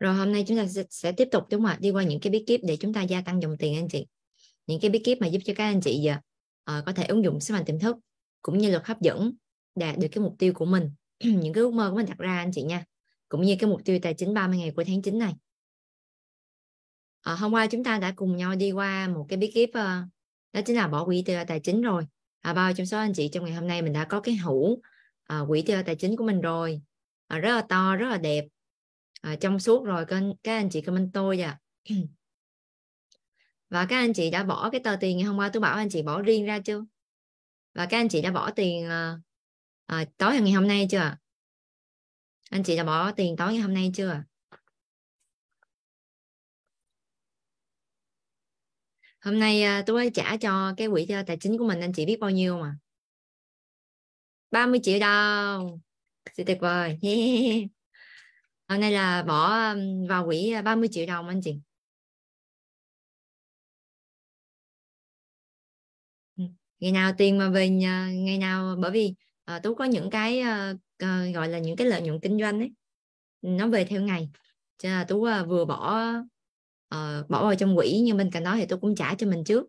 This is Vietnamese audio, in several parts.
Rồi hôm nay chúng ta sẽ, sẽ tiếp tục đúng không ạ? Đi qua những cái bí kíp để chúng ta gia tăng dòng tiền anh chị. Những cái bí kíp mà giúp cho các anh chị giờ uh, có thể ứng dụng sức mạnh tiềm thức cũng như luật hấp dẫn đạt được cái mục tiêu của mình, những cái ước mơ của mình đặt ra anh chị nha. Cũng như cái mục tiêu tài chính 30 ngày của tháng 9 này. À, hôm qua chúng ta đã cùng nhau đi qua một cái bí kíp uh, đó chính là bỏ quỹ tiêu tài chính rồi. À, bao trong số anh chị trong ngày hôm nay mình đã có cái hũ à, quỹ tiêu tài chính của mình rồi à, rất là to rất là đẹp à, trong suốt rồi các, các anh chị comment tôi và và các anh chị đã bỏ cái tờ tiền ngày hôm qua tôi bảo anh chị bỏ riêng ra chưa và các anh chị đã bỏ tiền à, à, tối ngày hôm nay chưa anh chị đã bỏ tiền tối ngày hôm nay chưa hôm nay à, tôi trả cho cái quỹ tài chính của mình anh chị biết bao nhiêu mà 30 triệu đồng thì tuyệt vời yeah. hôm ờ, nay là bỏ vào quỹ 30 à, triệu đồng anh chị ngày nào tiền mà về nhà, ngày nào bởi vì uh, ờ, tú có những cái uh, gọi là những cái lợi nhuận kinh doanh ấy nó về theo ngày cho là tú uh, vừa bỏ uh, bỏ vào trong quỹ nhưng bên cạnh đó thì tôi cũng trả cho mình trước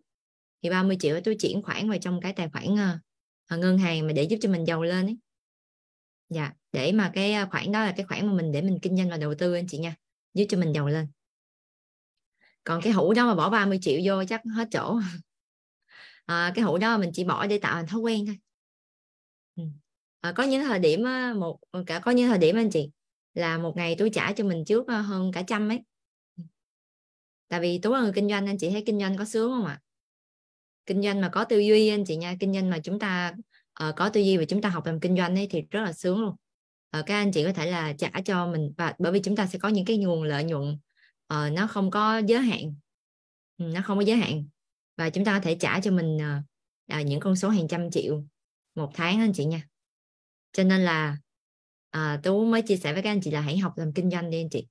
thì 30 triệu tôi chuyển khoản vào trong cái tài khoản uh, ngân hàng mà để giúp cho mình giàu lên ấy dạ để mà cái à, khoản đó là cái khoản mà mình để mình kinh doanh và đầu tư anh chị nha giúp cho mình giàu lên còn cái hũ đó mà bỏ 30 triệu vô chắc hết chỗ à, cái hũ đó mình chỉ bỏ để tạo thành thói quen thôi ừ. à, có những thời điểm một ờ, cả có những thời điểm anh chị là một ngày tôi trả cho mình trước à, hơn cả trăm ấy ừ. tại vì tôi là người kinh doanh anh chị thấy kinh doanh có sướng không ạ kinh doanh mà có tư duy anh chị nha kinh doanh mà chúng ta Ờ, có tư duy và chúng ta học làm kinh doanh ấy, thì rất là sướng luôn uh, các anh chị có thể là trả cho mình và bởi vì chúng ta sẽ có những cái nguồn lợi nhuận uh, nó không có giới hạn ừ, nó không có giới hạn và chúng ta có thể trả cho mình uh, uh, những con số hàng trăm triệu một tháng anh chị nha cho nên là uh, tú mới chia sẻ với các anh chị là hãy học làm kinh doanh đi anh chị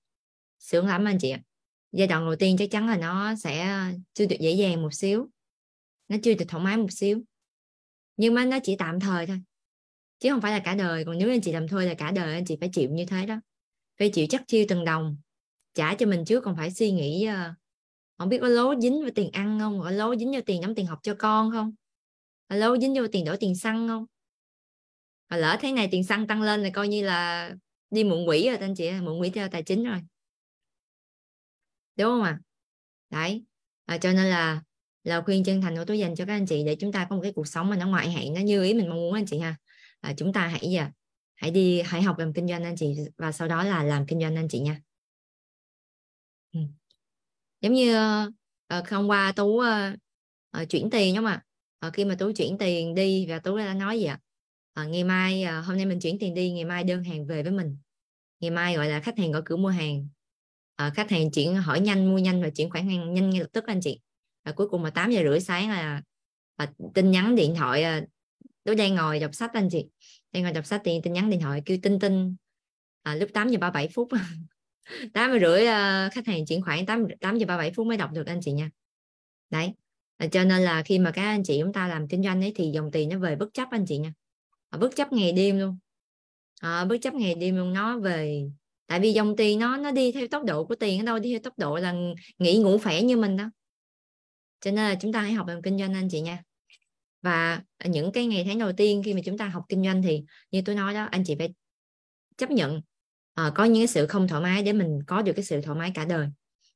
sướng lắm anh chị ạ giai đoạn đầu tiên chắc chắn là nó sẽ chưa được dễ dàng một xíu nó chưa được thoải mái một xíu nhưng mà nó chỉ tạm thời thôi chứ không phải là cả đời còn nếu anh chị làm thuê là cả đời anh chị phải chịu như thế đó phải chịu chắc chiêu từng đồng trả cho mình trước còn phải suy nghĩ ờ, không biết có lố dính vào tiền ăn không có lố dính vào tiền đóng tiền học cho con không có lố dính vào tiền đổi tiền xăng không và lỡ thế này tiền xăng tăng lên là coi như là đi muộn quỷ rồi anh chị muộn quỷ theo tài chính rồi đúng không ạ à? đấy à, cho nên là lời khuyên chân thành của tôi dành cho các anh chị để chúng ta có một cái cuộc sống mà nó ngoại hạng nó như ý mình mong muốn anh chị ha à, chúng ta hãy giờ à, hãy đi hãy học làm kinh doanh anh chị và sau đó là làm kinh doanh anh chị nha ừ. giống như uh, hôm qua tú uh, uh, chuyển tiền đúng không ạ à? khi mà tú chuyển tiền đi và tú đã nói gì ạ à, ngày mai uh, hôm nay mình chuyển tiền đi ngày mai đơn hàng về với mình ngày mai gọi là khách hàng gọi cửa mua hàng à, khách hàng chuyển hỏi nhanh mua nhanh và chuyển khoản hàng nhanh ngay lập tức anh chị và cuối cùng là 8 giờ rưỡi sáng là, là tin nhắn điện thoại tôi à, đang ngồi đọc sách anh chị đang ngồi đọc sách thì tin nhắn điện thoại kêu tinh tinh à, lúc 8 giờ 37 phút 8 giờ rưỡi à, khách hàng chuyển khoản 8, 8 giờ 37 phút mới đọc được anh chị nha đấy à, cho nên là khi mà các anh chị chúng ta làm kinh doanh ấy thì dòng tiền nó về bất chấp anh chị nha bất chấp ngày đêm luôn à, bất chấp ngày đêm luôn nó về tại vì dòng tiền nó nó đi theo tốc độ của tiền ở đâu đi theo tốc độ là nghỉ ngủ khỏe như mình đó cho nên là chúng ta hãy học làm kinh doanh anh chị nha và những cái ngày tháng đầu tiên khi mà chúng ta học kinh doanh thì như tôi nói đó anh chị phải chấp nhận uh, có những cái sự không thoải mái để mình có được cái sự thoải mái cả đời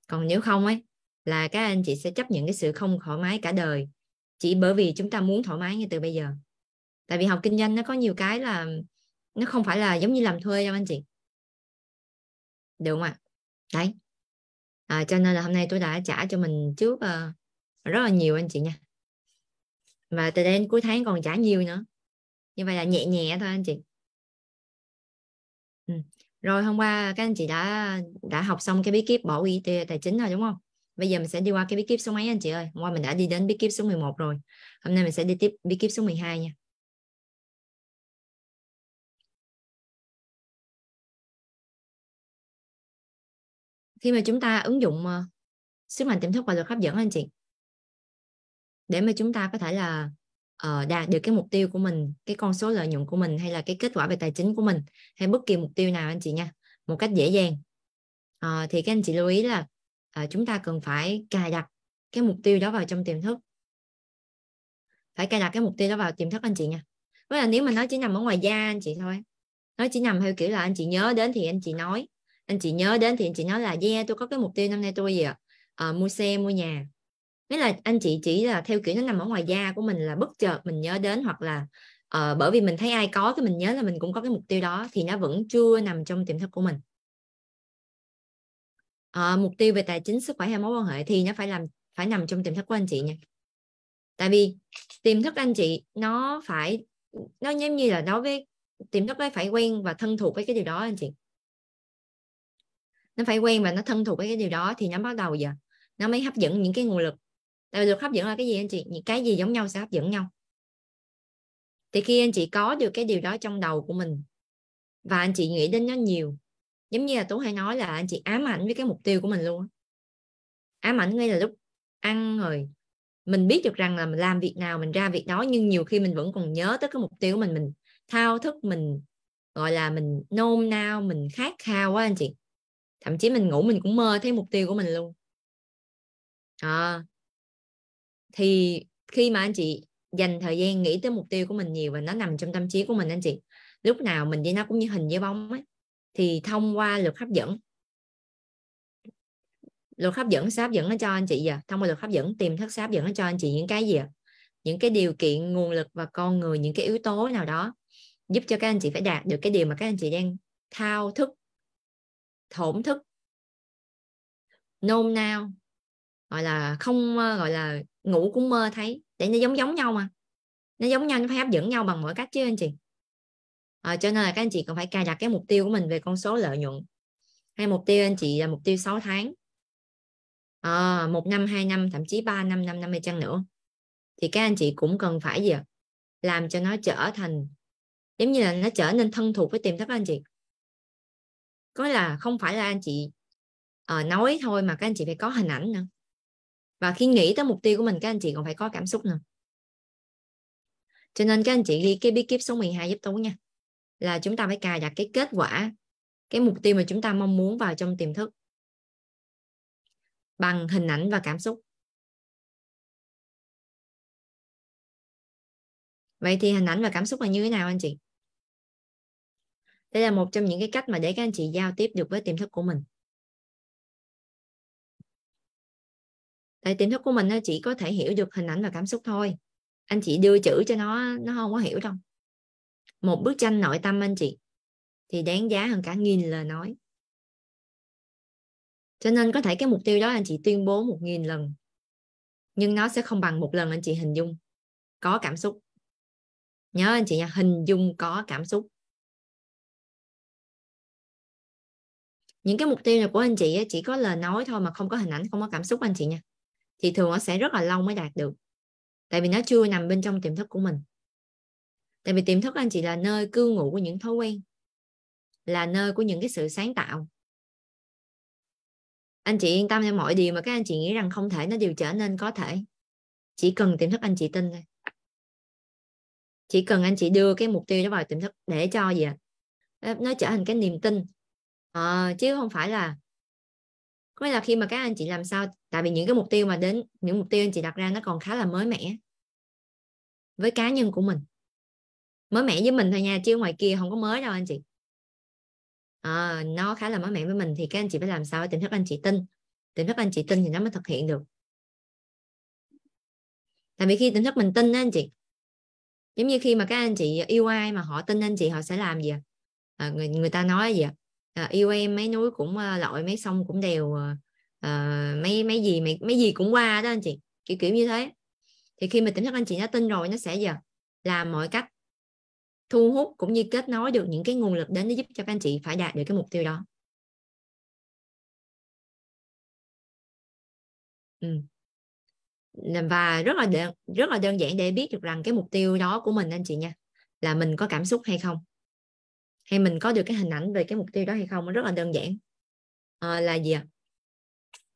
còn nếu không ấy là các anh chị sẽ chấp nhận cái sự không thoải mái cả đời chỉ bởi vì chúng ta muốn thoải mái ngay từ bây giờ tại vì học kinh doanh nó có nhiều cái là nó không phải là giống như làm thuê đâu anh chị được không ạ à? đấy à, cho nên là hôm nay tôi đã trả cho mình trước uh, rất là nhiều anh chị nha và từ đây đến cuối tháng còn trả nhiều nữa như vậy là nhẹ nhẹ thôi anh chị ừ. rồi hôm qua các anh chị đã đã học xong cái bí kíp bỏ uy tài chính rồi đúng không bây giờ mình sẽ đi qua cái bí kíp số mấy anh chị ơi hôm qua mình đã đi đến bí kíp số 11 rồi hôm nay mình sẽ đi tiếp bí kíp số 12 nha khi mà chúng ta ứng dụng uh, sức mạnh tiềm thức và luật hấp dẫn anh chị để mà chúng ta có thể là uh, đạt được cái mục tiêu của mình cái con số lợi nhuận của mình hay là cái kết quả về tài chính của mình hay bất kỳ mục tiêu nào anh chị nha một cách dễ dàng uh, thì các anh chị lưu ý là uh, chúng ta cần phải cài đặt cái mục tiêu đó vào trong tiềm thức phải cài đặt cái mục tiêu đó vào tiềm thức anh chị nha với là nếu mà nó chỉ nằm ở ngoài da anh chị thôi nó chỉ nằm theo kiểu là anh chị nhớ đến thì anh chị nói anh chị nhớ đến thì anh chị nói là yeah tôi có cái mục tiêu năm nay tôi gì ạ à? mua xe mua nhà nghĩa là anh chị chỉ là theo kiểu nó nằm ở ngoài da của mình là bất chợt mình nhớ đến hoặc là uh, bởi vì mình thấy ai có thì mình nhớ là mình cũng có cái mục tiêu đó thì nó vẫn chưa nằm trong tiềm thức của mình uh, mục tiêu về tài chính sức khỏe hay mối quan hệ thì nó phải làm phải nằm trong tiềm thức của anh chị nha tại vì tiềm thức anh chị nó phải nó giống như là đối với tiềm thức nó phải quen và thân thuộc với cái điều đó anh chị nó phải quen và nó thân thuộc với cái điều đó thì nó bắt đầu giờ nó mới hấp dẫn những cái nguồn lực tại vì luật hấp dẫn là cái gì anh chị cái gì giống nhau sẽ hấp dẫn nhau thì khi anh chị có được cái điều đó trong đầu của mình và anh chị nghĩ đến nó nhiều giống như là tú hay nói là anh chị ám ảnh với cái mục tiêu của mình luôn ám ảnh ngay là lúc ăn rồi mình biết được rằng là mình làm việc nào mình ra việc đó nhưng nhiều khi mình vẫn còn nhớ tới cái mục tiêu của mình mình thao thức mình gọi là mình nôn nao mình khát khao quá anh chị thậm chí mình ngủ mình cũng mơ thấy mục tiêu của mình luôn à, thì khi mà anh chị dành thời gian nghĩ tới mục tiêu của mình nhiều và nó nằm trong tâm trí của mình anh chị lúc nào mình đi nó cũng như hình với bóng ấy thì thông qua luật hấp dẫn luật hấp dẫn sáp dẫn nó cho anh chị giờ thông qua luật hấp dẫn tìm thức sáp dẫn nó cho anh chị những cái gì à? những cái điều kiện nguồn lực và con người những cái yếu tố nào đó giúp cho các anh chị phải đạt được cái điều mà các anh chị đang thao thức thổn thức nôn nao gọi là không ờ, gọi là ngủ cũng mơ thấy để nó giống giống nhau mà nó giống nhau nó phải hấp dẫn nhau bằng mọi cách chứ anh chị à, cho nên là các anh chị cần phải cài đặt cái mục tiêu của mình về con số lợi nhuận hay mục tiêu anh chị là mục tiêu 6 tháng à, một năm hai năm thậm chí 3 năm 5 năm hay chăng nữa thì các anh chị cũng cần phải gì làm cho nó trở thành giống như là nó trở nên thân thuộc với tiềm thức anh chị có là không phải là anh chị uh, nói thôi mà các anh chị phải có hình ảnh nữa và khi nghĩ tới mục tiêu của mình các anh chị còn phải có cảm xúc nữa cho nên các anh chị ghi cái bí kíp số 12 giúp tú nha là chúng ta phải cài đặt cái kết quả cái mục tiêu mà chúng ta mong muốn vào trong tiềm thức bằng hình ảnh và cảm xúc vậy thì hình ảnh và cảm xúc là như thế nào anh chị đây là một trong những cái cách mà để các anh chị giao tiếp được với tiềm thức của mình tại tiềm thức của mình nó chỉ có thể hiểu được hình ảnh và cảm xúc thôi anh chị đưa chữ cho nó nó không có hiểu đâu một bức tranh nội tâm anh chị thì đáng giá hơn cả nghìn lời nói cho nên có thể cái mục tiêu đó anh chị tuyên bố một nghìn lần nhưng nó sẽ không bằng một lần anh chị hình dung có cảm xúc nhớ anh chị nha hình dung có cảm xúc những cái mục tiêu này của anh chị chỉ có lời nói thôi mà không có hình ảnh không có cảm xúc anh chị nha thì thường nó sẽ rất là lâu mới đạt được tại vì nó chưa nằm bên trong tiềm thức của mình tại vì tiềm thức anh chị là nơi cư ngụ của những thói quen là nơi của những cái sự sáng tạo anh chị yên tâm nha mọi điều mà các anh chị nghĩ rằng không thể nó đều trở nên có thể chỉ cần tiềm thức anh chị tin thôi chỉ cần anh chị đưa cái mục tiêu đó vào tiềm thức để cho gì ạ nó trở thành cái niềm tin à, chứ không phải là có nghĩa là khi mà các anh chị làm sao tại vì những cái mục tiêu mà đến những mục tiêu anh chị đặt ra nó còn khá là mới mẻ với cá nhân của mình mới mẻ với mình thôi nha chứ ngoài kia không có mới đâu anh chị à, nó khá là mới mẻ với mình thì các anh chị phải làm sao tỉnh thức anh chị tin tỉnh thức anh chị tin thì nó mới thực hiện được tại vì khi tỉnh thức mình tin đó anh chị giống như khi mà các anh chị yêu ai mà họ tin anh chị họ sẽ làm gì à, người người ta nói gì à, yêu em mấy núi cũng ờ, lội mấy sông cũng đều ờ, uh, mấy mấy gì mấy, mấy gì cũng qua đó anh chị kiểu kiểu như thế thì khi mà tỉnh thức anh chị nó tin rồi nó sẽ giờ làm mọi cách thu hút cũng như kết nối được những cái nguồn lực đến để giúp cho các anh chị phải đạt được cái mục tiêu đó ừ. và rất là đơn, rất là đơn giản để biết được rằng cái mục tiêu đó của mình anh chị nha là mình có cảm xúc hay không hay mình có được cái hình ảnh về cái mục tiêu đó hay không rất là đơn giản à, là gì ạ à?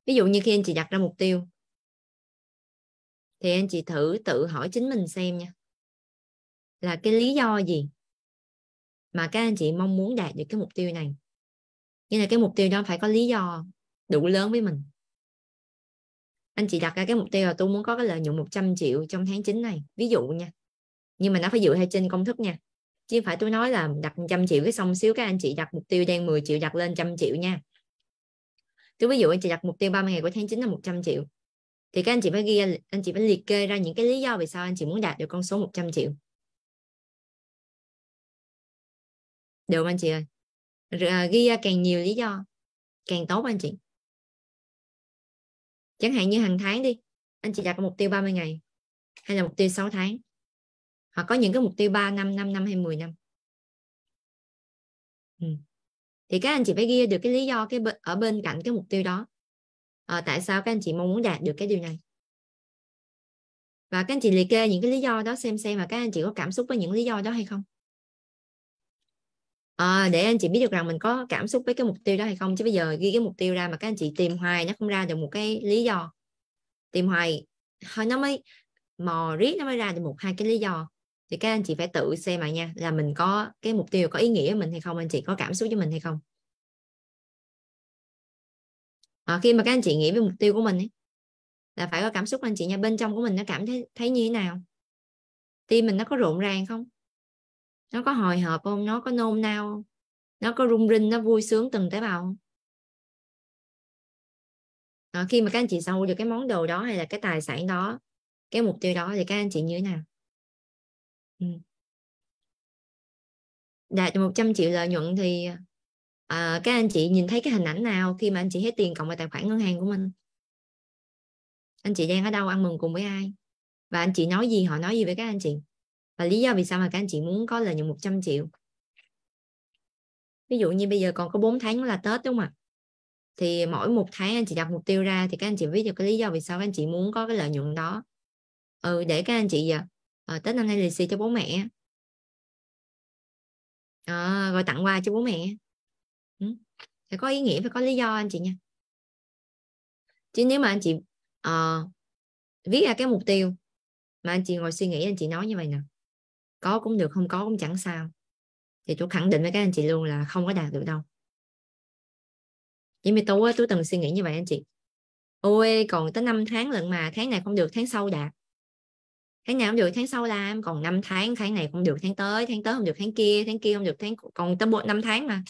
ví dụ như khi anh chị đặt ra mục tiêu thì anh chị thử tự hỏi chính mình xem nha là cái lý do gì mà các anh chị mong muốn đạt được cái mục tiêu này nghĩa là cái mục tiêu đó phải có lý do đủ lớn với mình anh chị đặt ra cái mục tiêu là tôi muốn có cái lợi nhuận 100 triệu trong tháng 9 này ví dụ nha nhưng mà nó phải dựa theo trên công thức nha chứ phải tôi nói là đặt 100 triệu cái xong xíu các anh chị đặt mục tiêu đang 10 triệu đặt lên trăm triệu nha tôi ví dụ anh chị đặt mục tiêu 30 ngày của tháng 9 là 100 triệu thì các anh chị phải ghi anh chị phải liệt kê ra những cái lý do vì sao anh chị muốn đạt được con số 100 triệu được không anh chị ơi Rồi, à, ghi ra càng nhiều lý do càng tốt anh chị chẳng hạn như hàng tháng đi anh chị đặt mục tiêu 30 ngày hay là mục tiêu 6 tháng hoặc có những cái mục tiêu 3 năm 5 năm hay 10 năm ừ thì các anh chị phải ghi được cái lý do cái ở bên cạnh cái mục tiêu đó à, tại sao các anh chị mong muốn đạt được cái điều này và các anh chị liệt kê những cái lý do đó xem xem mà các anh chị có cảm xúc với những lý do đó hay không à, để anh chị biết được rằng mình có cảm xúc với cái mục tiêu đó hay không chứ bây giờ ghi cái mục tiêu ra mà các anh chị tìm hoài nó không ra được một cái lý do tìm hoài thôi nó mới mò riết nó mới ra được một hai cái lý do thì các anh chị phải tự xem lại nha là mình có cái mục tiêu có ý nghĩa mình hay không anh chị có cảm xúc với mình hay không à, khi mà các anh chị nghĩ về mục tiêu của mình ấy, là phải có cảm xúc anh chị nha bên trong của mình nó cảm thấy thấy như thế nào tim mình nó có rộn ràng không nó có hồi hộp không nó có nôn nao không nó có rung rinh nó vui sướng từng tế bào không à, khi mà các anh chị sâu được cái món đồ đó hay là cái tài sản đó cái mục tiêu đó thì các anh chị như thế nào ừ. đạt 100 triệu lợi nhuận thì à, các anh chị nhìn thấy cái hình ảnh nào khi mà anh chị hết tiền cộng vào tài khoản ngân hàng của mình anh chị đang ở đâu ăn mừng cùng với ai và anh chị nói gì họ nói gì với các anh chị và lý do vì sao mà các anh chị muốn có lợi nhuận 100 triệu ví dụ như bây giờ còn có 4 tháng là Tết đúng không ạ thì mỗi một tháng anh chị đặt mục tiêu ra thì các anh chị biết được cái lý do vì sao các anh chị muốn có cái lợi nhuận đó ừ để các anh chị giờ à, tết năm nay lì xì cho bố mẹ à, ờ, rồi tặng quà cho bố mẹ phải ừ. có ý nghĩa phải có lý do anh chị nha chứ nếu mà anh chị uh, viết ra cái mục tiêu mà anh chị ngồi suy nghĩ anh chị nói như vậy nè có cũng được không có cũng chẳng sao thì tôi khẳng định với các anh chị luôn là không có đạt được đâu chỉ vì tôi tôi từng suy nghĩ như vậy anh chị ôi còn tới 5 tháng lận mà tháng này không được tháng sau đạt tháng nào không được tháng sau làm còn 5 tháng tháng này không được tháng tới tháng tới không được tháng kia tháng kia không được tháng còn tới bộ 5 tháng mà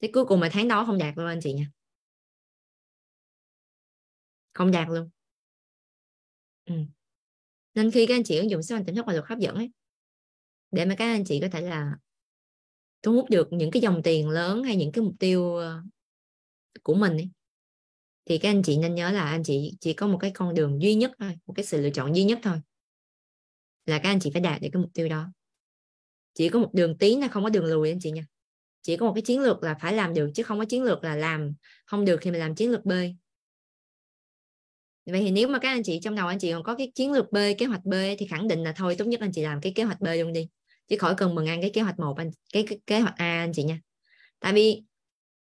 thế cuối cùng mà tháng đó không đạt luôn anh chị nha không đạt luôn ừ. nên khi các anh chị ứng dụng sức mạnh tỉnh thức và luật hấp dẫn ấy để mà các anh chị có thể là thu hút được những cái dòng tiền lớn hay những cái mục tiêu ờ, của mình ấy, thì các anh chị nên nhớ là anh chị chỉ có một cái con đường duy nhất thôi một cái sự lựa chọn duy nhất thôi là các anh chị phải đạt được cái mục tiêu đó chỉ có một đường tiến là không có đường lùi anh chị nha chỉ có một cái chiến lược là phải làm được chứ không có chiến lược là làm không được thì mình làm chiến lược B vậy thì nếu mà các anh chị trong đầu anh chị còn có cái chiến lược B kế hoạch B thì khẳng định là thôi tốt nhất anh chị làm cái kế hoạch B luôn đi chứ khỏi cần mừng ăn cái kế hoạch một anh cái, cái kế hoạch A anh chị nha tại vì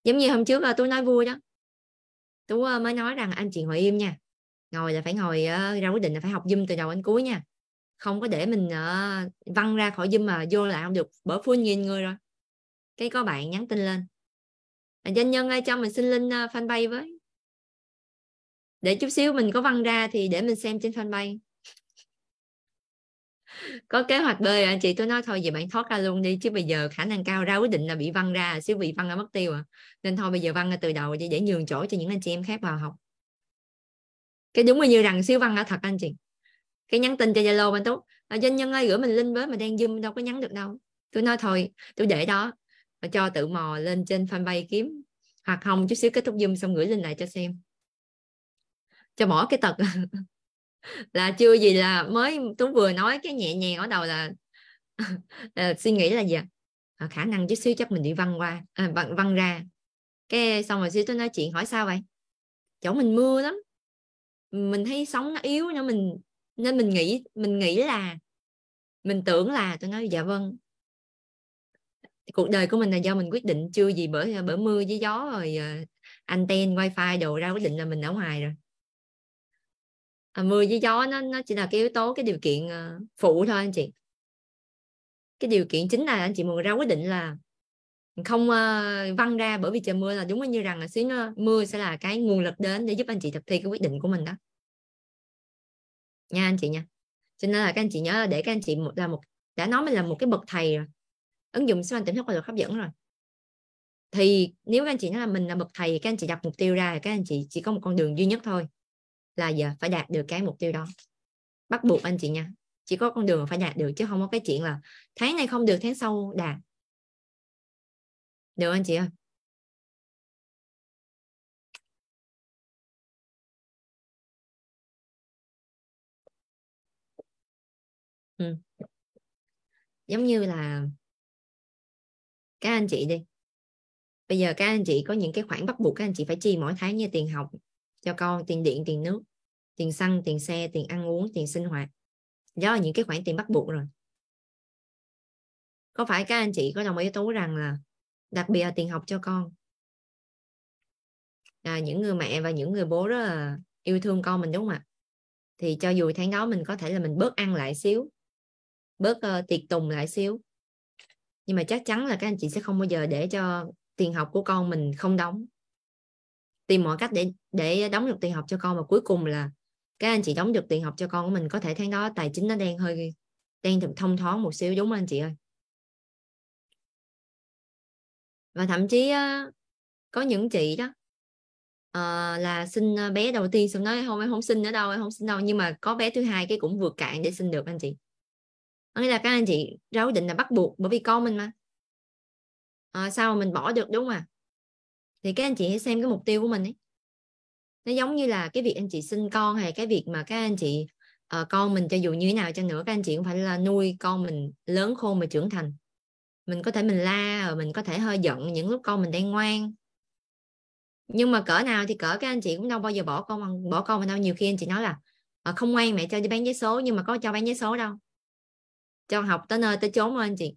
giống như hôm trước là tôi nói vui đó tôi à, mới nói rằng anh chị ngồi im nha ngồi là phải ngồi ờ, ra quyết định là phải học zoom từ đầu đến cuối nha không có để mình uh, văng ra khỏi Zoom mà vô lại không được bởi full nghìn người rồi cái có bạn nhắn tin lên à, doanh nhân ơi cho mình xin link uh, fanpage với để chút xíu mình có văng ra thì để mình xem trên fanpage có kế hoạch B anh à, chị tôi nói thôi vậy bạn thoát ra luôn đi chứ bây giờ khả năng cao ra quyết định là bị văng ra xíu bị văng ra mất tiêu à nên thôi bây giờ văng ra từ đầu để, để nhường chỗ cho những anh chị em khác vào học cái đúng như rằng xíu văng ra thật anh chị cái nhắn tin cho zalo mình tú à, doanh nhân ơi gửi mình link với mà đang zoom đâu có nhắn được đâu tôi nói thôi tôi để đó và cho tự mò lên trên fanpage kiếm hoặc không chút xíu kết thúc zoom xong gửi link lại cho xem cho bỏ cái tật là chưa gì là mới tú vừa nói cái nhẹ nhàng ở đầu là, là suy nghĩ là gì à, khả năng chút xíu chắc mình bị văng qua à, văng, ra cái xong rồi xíu tôi nói chuyện hỏi sao vậy chỗ mình mưa lắm mình thấy sóng nó yếu nữa mình nên mình nghĩ mình nghĩ là mình tưởng là tôi nói dạ vâng cuộc đời của mình là do mình quyết định chưa gì bởi à, bởi mưa với gió rồi à, anten wifi đồ ra quyết định là mình ở ngoài rồi à, mưa với gió nó nó chỉ là cái yếu tố cái điều kiện à, phụ thôi anh chị cái điều kiện chính là anh chị muốn ra quyết định là không uh, văng ra bởi vì trời mưa là đúng như rằng là xíu nó, mưa sẽ là cái nguồn lực đến để giúp anh chị thực thi cái quyết định của mình đó nha anh chị nha cho nên là các anh chị nhớ là để các anh chị là một đã nói mình là một cái bậc thầy rồi ứng dụng sức mạnh tỉnh thức và luật hấp dẫn rồi thì nếu các anh chị nói là mình là bậc thầy các anh chị đặt mục tiêu ra các anh chị chỉ có một con đường duy nhất thôi là giờ phải đạt được cái mục tiêu đó bắt buộc anh chị nha chỉ có con đường phải đạt được chứ không có cái chuyện là tháng này không được tháng sau đạt được anh chị ơi Ừ. giống như là các anh chị đi bây giờ các anh chị có những cái khoản bắt buộc các anh chị phải chi mỗi tháng như tiền học cho con tiền điện tiền nước tiền xăng tiền xe tiền ăn uống tiền sinh hoạt đó là những cái khoản tiền bắt buộc rồi có phải các anh chị có đồng ý tố rằng là đặc biệt là tiền học cho con à, những người mẹ và những người bố rất là yêu thương con mình đúng không ạ thì cho dù tháng đó mình có thể là mình bớt ăn lại xíu bớt uh, tiệc tùng lại xíu nhưng mà chắc chắn là các anh chị sẽ không bao giờ để cho tiền học của con mình không đóng tìm mọi cách để để đóng được tiền học cho con và cuối cùng là các anh chị đóng được tiền học cho con của mình có thể tháng đó tài chính nó đang hơi đang được thông thoáng một xíu đúng không anh chị ơi và thậm chí có những chị đó uh, là xin bé đầu tiên xong nói không em không xin nữa đâu em không xin đâu nhưng mà có bé thứ hai cái cũng vượt cạn để xin được anh chị có nghĩa là các anh chị ra quyết định là bắt buộc bởi vì con mình mà à, sao mà mình bỏ được đúng không ạ? thì các anh chị hãy xem cái mục tiêu của mình ấy nó giống như là cái việc anh chị sinh con hay cái việc mà các anh chị uh, con mình cho dù như thế nào cho nữa các anh chị cũng phải là nuôi con mình lớn khôn mà trưởng thành mình có thể mình la rồi mình có thể hơi giận những lúc con mình đang ngoan nhưng mà cỡ nào thì cỡ các anh chị cũng đâu bao giờ bỏ con bỏ con mình đâu nhiều khi anh chị nói là à, không ngoan mẹ cho đi bán vé số nhưng mà có cho bán vé số đâu cho học tới nơi tới chốn thôi anh chị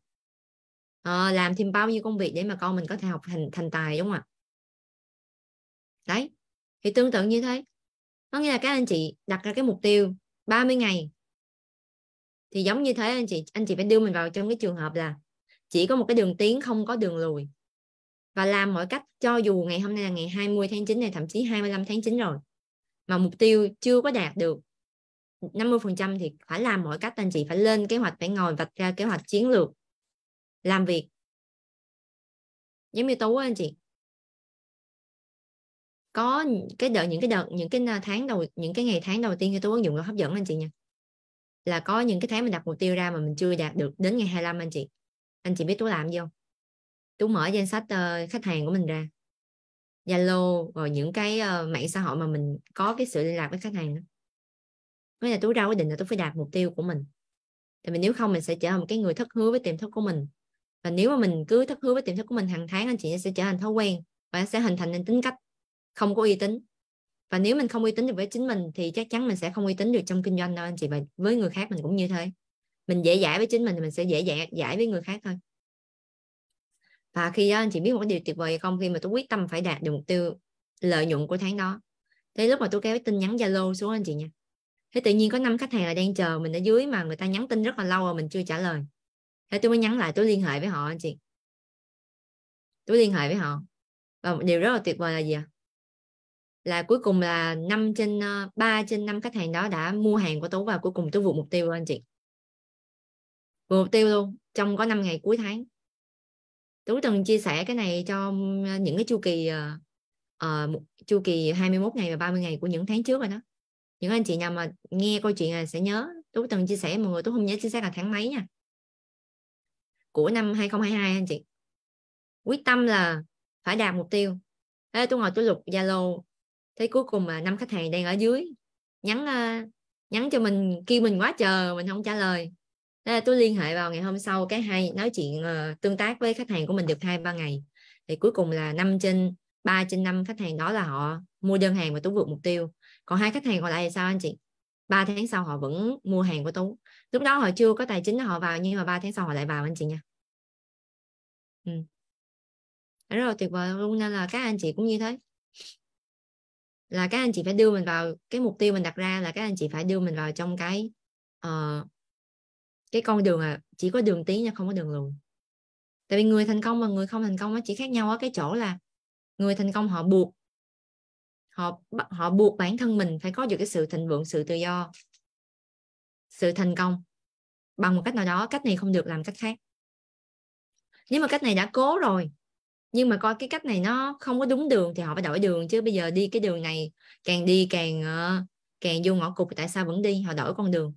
à, làm thêm bao nhiêu công việc để mà con mình có thể học thành thành tài đúng không ạ đấy thì tương tự như thế có nghĩa là các anh chị đặt ra cái mục tiêu 30 ngày thì giống như thế anh chị anh chị phải đưa mình vào trong cái trường hợp là chỉ có một cái đường tiến không có đường lùi và làm mọi cách cho dù ngày hôm nay là ngày 20 tháng 9 này thậm chí 25 tháng 9 rồi mà mục tiêu chưa có đạt được 50% thì phải làm mọi cách anh chị phải lên kế hoạch phải ngồi vạch ra kế hoạch chiến lược làm việc giống như tú anh chị có cái đợt những cái đợt những cái à, tháng đầu những cái ngày tháng đầu tiên khi tôi ứng dụng hấp dẫn anh chị nha là có những cái tháng mình đặt mục tiêu ra mà mình chưa đạt được đến ngày 25 anh chị anh chị biết tôi làm gì không tôi mở danh sách uh, khách hàng của mình ra zalo rồi những cái uh, mạng xã hội mà mình có cái sự liên lạc với khách hàng đó nghĩa là tôi ra quyết định là tôi phải đạt mục tiêu của mình tại vì nếu không mình sẽ trở thành một cái người thất hứa với tiềm thức của mình và nếu mà mình cứ thất hứa với tiềm thức của mình hàng tháng anh chị sẽ trở thành thói quen và sẽ hình thành nên tính cách không có uy tín và nếu mình không uy tín được với chính mình thì chắc chắn mình sẽ không uy tín được trong kinh doanh đâu anh chị và với người khác mình cũng như thế mình dễ dãi với chính mình thì mình sẽ dễ dãi giải với người khác thôi và khi đó anh chị biết một cái điều tuyệt vời không khi mà tôi quyết tâm phải đạt được mục tiêu lợi nhuận của tháng đó thế lúc mà tôi kéo tin nhắn zalo xuống anh chị nha thế tự nhiên có năm khách hàng là đang chờ mình ở dưới mà người ta nhắn tin rất là lâu rồi mình chưa trả lời thế tôi mới nhắn lại tôi liên hệ với họ anh chị tôi liên hệ với họ và một điều rất là tuyệt vời là gì ạ là cuối cùng là năm trên ờ, ba trên năm khách hàng đó đã mua hàng của Tú và cuối cùng tôi vượt mục tiêu anh chị vượt mục tiêu luôn trong có 5 ngày cuối tháng Tú từng chia sẻ cái này cho những cái chu kỳ uh, chu kỳ 21 ngày và 30 ngày của những tháng trước rồi đó những anh chị nào mà nghe câu chuyện này sẽ nhớ Tú từng chia sẻ mọi người Tú không nhớ chính xác là tháng mấy nha của năm 2022 anh chị quyết tâm là phải đạt mục tiêu thế tôi ngồi tôi lục Zalo thấy cuối cùng mà năm khách hàng đang ở dưới nhắn nhắn cho mình kêu mình quá chờ mình không trả lời thế tôi liên hệ vào ngày hôm sau cái hai nói chuyện ờ, tương tác với khách hàng của mình được hai ba ngày thì cuối cùng là năm trên 3 trên 5 khách hàng đó là họ mua đơn hàng và tôi vượt mục tiêu còn hai khách hàng còn lại thì sao anh chị 3 tháng sau họ vẫn mua hàng của tú lúc đó họ chưa có tài chính họ vào nhưng mà 3 tháng sau họ lại vào anh chị nha ừ. rất là tuyệt vời luôn nên là các anh chị cũng như thế là các anh chị phải đưa mình vào cái mục tiêu mình đặt ra là các anh chị phải đưa mình vào trong cái uh, cái con đường là chỉ có đường tiến nha không có đường lùi tại vì người thành công và người không thành công nó chỉ khác nhau ở cái chỗ là người thành công họ buộc họ họ buộc bản thân mình phải có được cái sự thịnh vượng sự tự do sự thành công bằng một cách nào đó cách này không được làm cách khác nếu mà cách này đã cố rồi nhưng mà coi cái cách này nó không có đúng đường thì họ phải đổi đường chứ bây giờ đi cái đường này càng đi càng ờ, càng vô ngõ cụt tại sao vẫn đi họ đổi con đường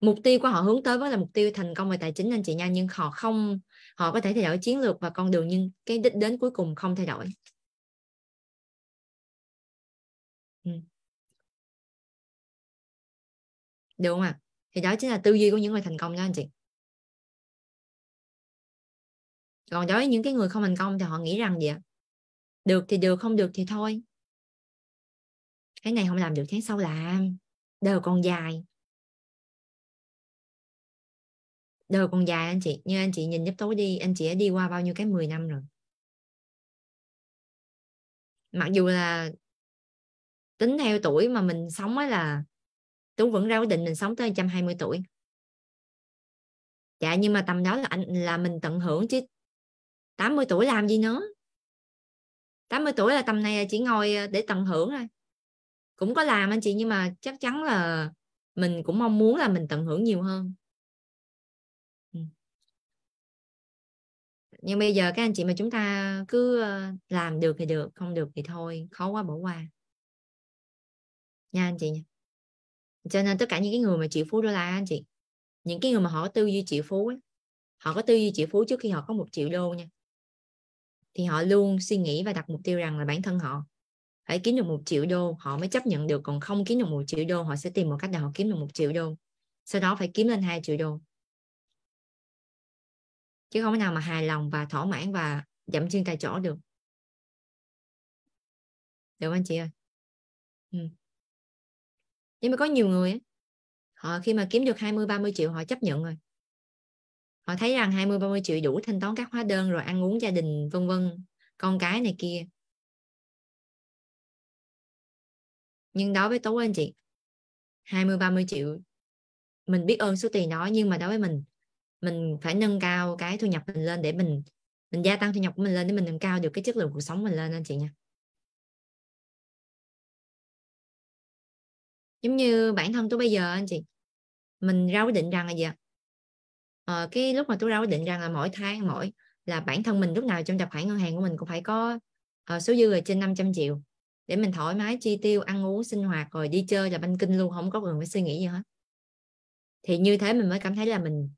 mục tiêu của họ hướng tới vẫn là mục tiêu thành công về tài chính anh chị nha nhưng họ không họ có thể thay đổi chiến lược và con đường nhưng cái đích đến cuối cùng không thay đổi Ừ. đúng không ạ à? thì đó chính là tư duy của những người thành công đó anh chị còn đối với những cái người không thành công thì họ nghĩ rằng gì ạ được thì được không được thì thôi cái này không làm được tháng sau làm đời còn dài đời còn dài anh chị như anh chị nhìn giúp tối đi anh chị đã đi qua bao nhiêu cái 10 năm rồi mặc dù là tính theo tuổi mà mình sống ấy là tú vẫn ra quyết định mình sống tới 120 tuổi dạ nhưng mà tầm đó là anh là mình tận hưởng chứ 80 tuổi làm gì nữa 80 tuổi là tầm này là chỉ ngồi ờ, để tận hưởng thôi cũng có làm anh chị nhưng mà chắc chắn là mình cũng mong muốn là mình tận hưởng nhiều hơn ừ. nhưng bây giờ các anh chị mà chúng ta cứ ờ, làm được thì được không được thì thôi khó quá bỏ qua nha anh chị nha cho nên tất cả những cái người mà triệu phú đô la anh chị những cái người mà họ có tư duy triệu phú ấy, họ có tư duy triệu phú trước khi họ có một triệu đô nha thì họ luôn suy nghĩ và đặt mục tiêu rằng là bản thân họ phải kiếm được một triệu đô họ mới chấp nhận được còn không kiếm được một triệu đô họ sẽ tìm một cách để họ kiếm được một triệu đô sau đó phải kiếm lên hai triệu đô chứ không có nào mà hài lòng và thỏa mãn và dậm chân tại chỗ được được anh chị ơi ừ nhưng mà có nhiều người họ khi mà kiếm được 20 30 triệu họ chấp nhận rồi họ thấy rằng 20 30 triệu đủ thanh toán các hóa đơn rồi ăn uống gia đình vân vân con cái này kia nhưng đối với tú anh chị 20 30 triệu mình biết ơn số tiền đó nhưng mà đối với mình mình phải nâng cao cái thu nhập mình lên để mình mình gia tăng thu nhập của mình lên để mình nâng cao được cái chất lượng cuộc sống mình lên anh chị nha giống như bản thân tôi bây giờ anh chị mình ra quyết định rằng là gì ạ ờ, cái lúc mà tôi ra quyết định rằng là mỗi tháng mỗi là bản thân mình lúc nào trong tài khoản ngân hàng của mình cũng phải có uh, số dư là trên 500 triệu để mình thoải mái chi tiêu ăn uống sinh hoạt rồi đi chơi là banh kinh luôn không có cần phải suy nghĩ gì hết thì như thế mình mới cảm thấy là mình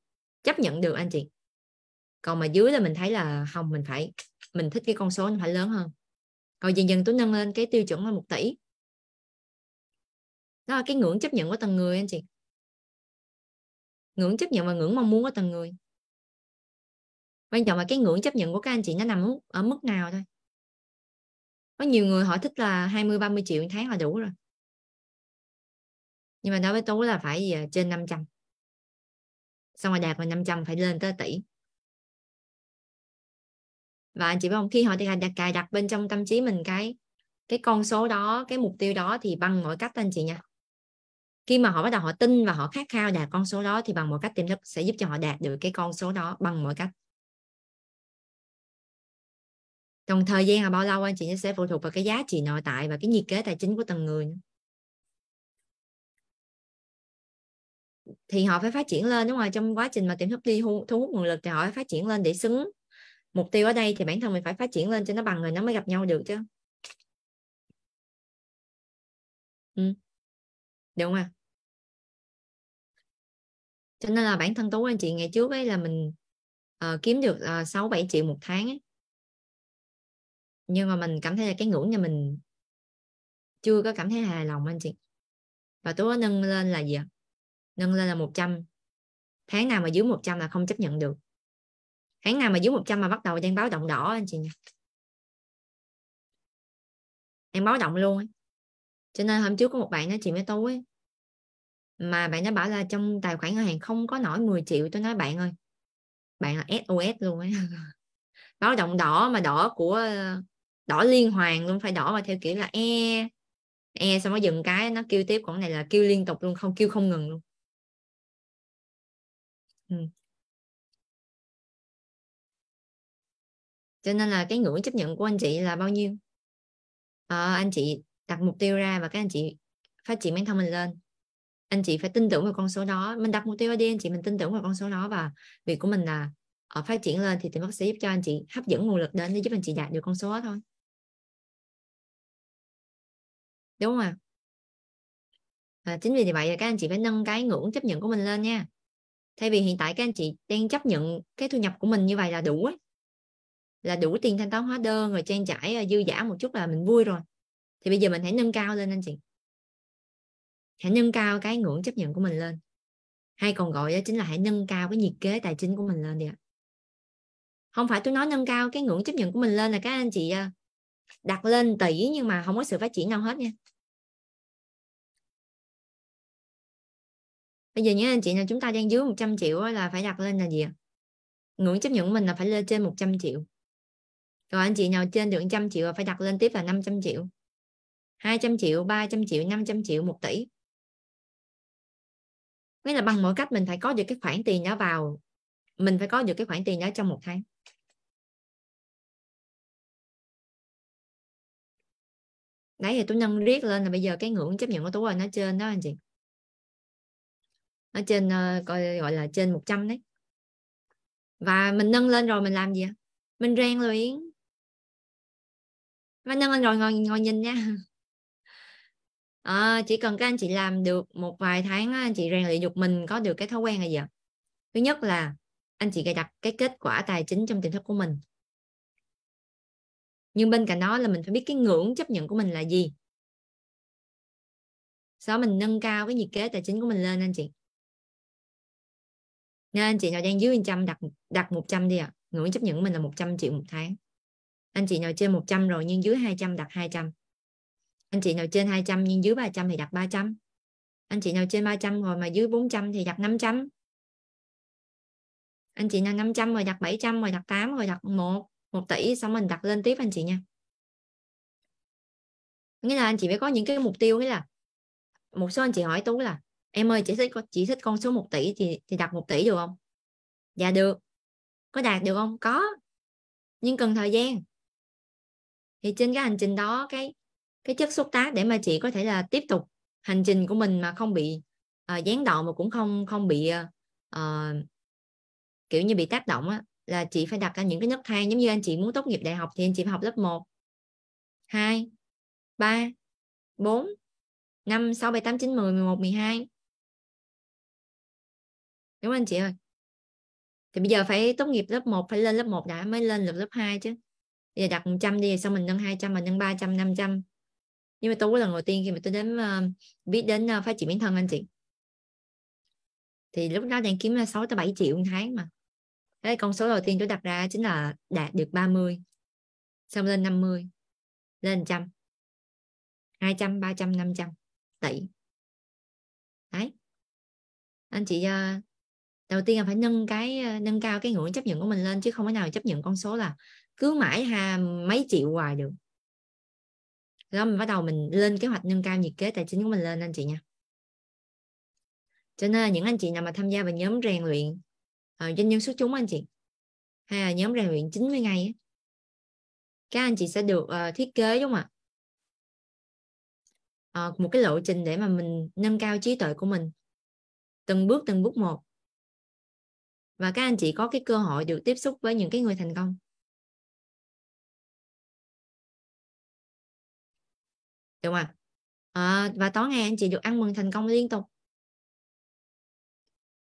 chấp nhận được anh chị còn mà dưới là mình thấy là không mình phải mình thích cái con số nó phải lớn hơn rồi dần dần tôi nâng lên cái tiêu chuẩn là một tỷ đó là cái ngưỡng chấp nhận của từng người anh chị ngưỡng chấp nhận và ngưỡng mong muốn của từng người quan trọng là cái ngưỡng chấp nhận của các anh chị nó nằm ở mức nào thôi có nhiều người họ thích là 20 30 triệu một tháng là đủ rồi nhưng mà đối với tú là phải gì à? trên 500 xong rồi đạt vào 500 phải lên tới tỷ và anh chị biết không khi họ đặt cài đặt bên trong tâm trí mình cái cái con số đó cái mục tiêu đó thì bằng mọi cách anh chị nha khi mà họ bắt đầu họ tin và họ khát khao đạt con số đó thì bằng mọi cách tiềm thức sẽ giúp cho họ đạt được cái con số đó bằng mọi cách còn thời gian là bao lâu anh chị sẽ phụ thuộc vào cái giá trị nội tại và cái nhiệt kế tài chính của từng người thì họ phải phát triển lên đúng không? trong quá trình mà tiềm thức đi thu, thu hút nguồn lực thì họ phải phát triển lên để xứng mục tiêu ở đây thì bản thân mình phải phát triển lên cho nó bằng người nó mới gặp nhau được chứ ừ đúng không à? cho nên là bản thân tú anh chị ngày trước ấy là mình uh, kiếm được ờ, sáu uh, bảy triệu một tháng ấy. nhưng mà mình cảm thấy là cái ngưỡng nhà mình chưa có cảm thấy hài lòng anh chị và tú có nâng lên là gì ạ nâng lên là 100 tháng nào mà dưới 100 là không chấp nhận được tháng nào mà dưới 100 mà bắt đầu đang báo động đỏ anh chị nha em báo động luôn ấy cho nên hôm trước có một bạn nói chuyện với tôi ấy, mà bạn nó bảo là trong tài khoản ngân hàng không có nổi 10 triệu tôi nói bạn ơi bạn là SOS luôn ấy báo động đỏ mà đỏ của đỏ liên hoàn luôn phải đỏ mà theo kiểu là e e xong nó dừng cái nó kêu tiếp còn này là kêu liên tục luôn không kêu không ngừng luôn ừ. cho nên là cái ngưỡng chấp nhận của anh chị là bao nhiêu à, anh chị đặt mục tiêu ra và các anh chị phát triển bản thân mình lên anh chị phải tin tưởng vào con số đó mình đặt mục tiêu đi anh chị mình tin tưởng vào con số đó và việc của mình là ở ờ, phát triển lên thì tìm bác sĩ giúp cho anh chị hấp dẫn nguồn lực đến để giúp anh chị đạt được con số đó thôi đúng không ạ à? chính vì vậy các anh chị phải nâng cái ngưỡng chấp nhận của mình lên nha thay vì hiện tại các anh chị đang chấp nhận cái thu nhập của mình như vậy là đủ ấy. là đủ tiền thanh toán hóa đơn rồi trang trải ờ, dư giả một chút là mình vui rồi thì bây giờ mình hãy nâng cao lên anh chị hãy nâng cao cái ngưỡng chấp nhận của mình lên hay còn gọi đó chính là hãy nâng cao cái nhiệt kế tài chính của mình lên đi ạ không phải tôi nói nâng cao cái ngưỡng chấp nhận của mình lên là các anh chị à, đặt lên tỷ nhưng mà không có sự phát triển nào hết nha bây giờ nhớ anh chị nào chúng ta đang dưới 100 triệu là phải đặt lên là gì ạ ngưỡng chấp nhận của mình là phải lên trên 100 triệu còn anh chị nào trên được 100 triệu là phải đặt lên tiếp là 500 triệu 200 triệu 300 triệu 500 triệu 1 tỷ nghĩa là bằng mọi cách mình phải có được cái khoản tiền đó vào mình phải có được cái khoản tiền đó trong một tháng đấy thì tôi nâng riết lên là bây giờ cái ngưỡng chấp nhận của tôi là nó trên đó anh chị nó trên ờ, coi gọi là trên 100 đấy và mình nâng lên rồi mình làm gì mình rèn luyện mà nâng lên rồi ngồi ngồi nhìn nha à, chỉ cần các anh chị làm được một vài tháng anh chị rèn luyện dục mình có được cái thói quen là gì ạ thứ nhất là anh chị cài đặt cái kết quả tài chính trong tiềm thức của mình nhưng bên cạnh đó là mình phải biết cái ngưỡng chấp nhận của mình là gì sau đó mình nâng cao cái nhiệt kế tài chính của mình lên anh chị nên anh chị nào đang dưới 100 đặt đặt 100 đi ạ. À. Ngưỡng chấp nhận của mình là 100 triệu một tháng. Anh chị nào trên 100 rồi nhưng dưới 200 đặt 200 anh chị nào trên 200 nhưng dưới 300 thì đặt 300 anh chị nào trên 300 rồi mà dưới 400 thì đặt 500 anh chị nào 500 rồi đặt 700 rồi đặt 8 rồi đặt 1 1 tỷ xong mình đặt lên tiếp anh chị nha nghĩa là anh chị phải có những cái mục tiêu nghĩa là một số anh chị hỏi tú là em ơi chị thích chỉ thích con số 1 tỷ thì thì đặt 1 tỷ được không dạ được có đạt được không có nhưng cần thời gian thì trên cái hành trình đó cái cái chất xúc tác để mà chị có thể là tiếp tục hành trình của mình mà không bị uh, gián đoạn mà cũng không không bị uh, kiểu như bị tác động á, là chị phải đặt ra những cái nấc thang giống như anh chị muốn tốt nghiệp đại học thì anh chị phải học lớp 1 2 3 4 5 6 7 8 9 10 11 12 đúng không anh chị ơi thì bây giờ phải tốt nghiệp lớp 1 phải lên lớp 1 đã mới lên được lớp 2 chứ bây giờ đặt 100 đi rồi sau mình nâng 200 mình nâng 300 500 nhưng mà tôi có lần đầu tiên khi mà tôi đến uh, biết đến uh, phát triển bản thân anh chị thì lúc đó đang kiếm là 6 tới 7 triệu một tháng mà thế con số đầu tiên tôi đặt ra chính là đạt được 30 xong lên 50 lên 100 200 300 500 tỷ đấy anh chị ờ, đầu tiên là phải nâng cái nâng cao cái ngưỡng chấp nhận của mình lên chứ không có nào chấp nhận con số là cứ mãi ha mấy triệu hoài được đó mình bắt đầu mình lên kế hoạch nâng cao nhiệt kế tài chính của mình lên anh chị nha cho nên những anh chị nào mà tham gia vào nhóm rèn luyện uh, doanh nhân xuất chúng anh chị hay là nhóm rèn luyện 90 ngày ấy, các anh chị sẽ được uh, thiết kế đúng không ạ uh, một cái lộ trình để mà mình nâng cao trí tuệ của mình từng bước từng bước một và các anh chị có cái cơ hội được tiếp xúc với những cái người thành công được không ạ à, và tối ngày anh chị được ăn mừng thành công liên tục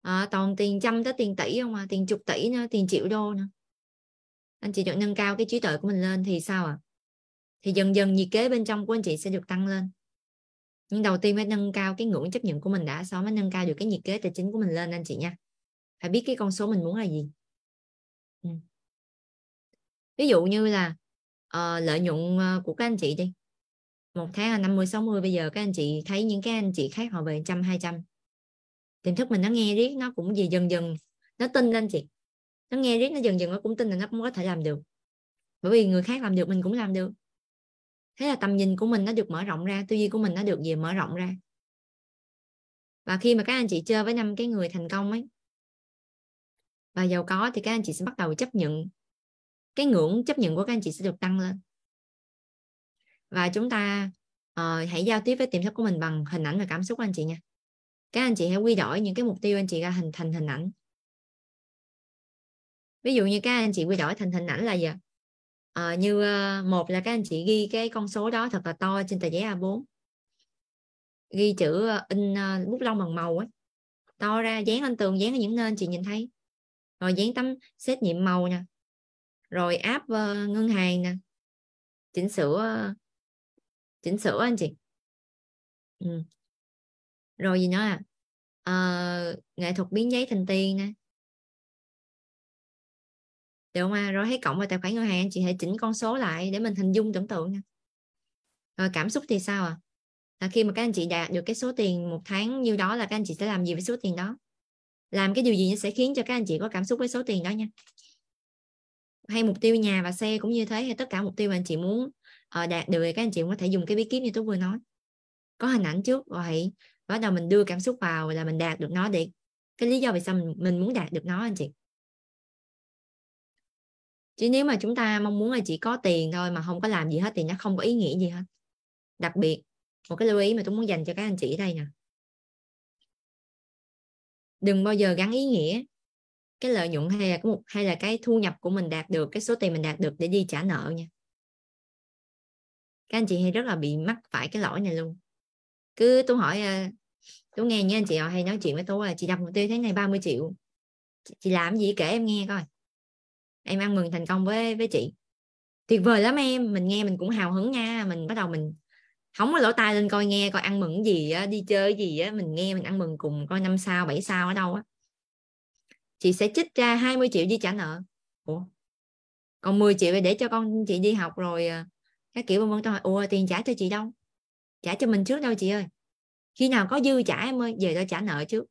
à, toàn tiền trăm tới tiền tỷ không à tiền chục tỷ nữa tiền triệu đô nữa anh chị được nâng cao cái trí tuệ của mình lên thì sao ạ à? thì dần dần nhiệt kế bên trong của anh chị sẽ được tăng lên nhưng đầu tiên phải nâng cao cái ngưỡng chấp nhận của mình đã sau mới nâng cao được cái nhiệt kế tài chính của mình lên anh chị nha phải biết cái con số mình muốn là gì ừ. ví dụ như là uh, lợi nhuận của các anh chị đi một tháng là 50 60 bây giờ các anh chị thấy những cái anh chị khác họ về trăm hai trăm tiềm thức mình nó nghe riết nó cũng gì dần dần nó tin lên chị nó nghe riết nó dần dần nó cũng tin là nó cũng có thể làm được bởi vì người khác làm được mình cũng làm được thế là tầm nhìn của mình nó được mở rộng ra tư duy của mình nó được gì mở rộng ra và khi mà các anh chị chơi với năm cái người thành công ấy và giàu có thì các anh chị sẽ bắt đầu chấp nhận cái ngưỡng chấp nhận của các anh chị sẽ được tăng lên và chúng ta uh, hãy giao tiếp với tiềm thức của mình bằng hình ảnh và cảm xúc của anh chị nha các anh chị hãy quy đổi những cái mục tiêu anh chị ra hình thành hình ảnh ví dụ như các anh chị quy đổi thành hình ảnh là gì à, như uh, một là các anh chị ghi cái con số đó thật là to trên tờ giấy A4 ghi chữ uh, in uh, bút lông bằng màu ấy to ra dán lên tường dán ở những nơi anh chị nhìn thấy rồi dán tấm xét nghiệm màu nè rồi áp uh, ngân hàng nè chỉnh sửa uh, chỉnh sửa anh chị ừ. rồi gì nữa à, à nghệ thuật biến giấy thành tiền nè được không à? rồi thấy cộng vào tài khoản ngân hàng anh chị hãy chỉnh con số lại để mình hình dung tưởng tượng nha rồi cảm xúc thì sao à là khi mà các anh chị đạt được cái số tiền một tháng như đó là các anh chị sẽ làm gì với số tiền đó làm cái điều gì sẽ khiến cho các anh chị có cảm xúc với số tiền đó nha hay mục tiêu nhà và xe cũng như thế hay tất cả mục tiêu mà anh chị muốn đạt được thì các anh chị cũng có thể dùng cái bí kíp như tôi vừa nói có hình ảnh trước rồi bắt đầu mình đưa cảm xúc vào là mình đạt được nó đi. cái lý do vì sao mình, mình muốn đạt được nó anh chị chứ nếu mà chúng ta mong muốn là chỉ có tiền thôi mà không có làm gì hết thì nó không có ý nghĩa gì hết đặc biệt một cái lưu ý mà tôi muốn dành cho các anh chị đây nè đừng bao giờ gắn ý nghĩa cái lợi nhuận hay là cái hay là cái thu nhập của mình đạt được cái số tiền mình đạt được để đi trả nợ nha các anh chị hay rất là bị mắc phải cái lỗi này luôn cứ tôi hỏi à, tôi nghe như anh chị họ hay nói chuyện với tôi là chị đặt mục tiêu thế này 30 triệu chị, chị làm gì kể em nghe coi em ăn mừng thành công với với chị tuyệt vời lắm em mình nghe mình cũng hào hứng nha mình bắt đầu mình không có lỗ tai lên coi nghe coi ăn mừng gì á đi chơi gì á mình nghe mình ăn mừng cùng coi năm sao bảy sao ở đâu á chị sẽ chích ra 20 triệu đi trả nợ Ủa? còn 10 triệu để cho con chị đi học rồi à, cái kiểu vân vân tôi hỏi ủa tiền trả cho chị đâu trả cho mình trước đâu chị ơi khi nào có dư trả em ơi về tôi trả nợ trước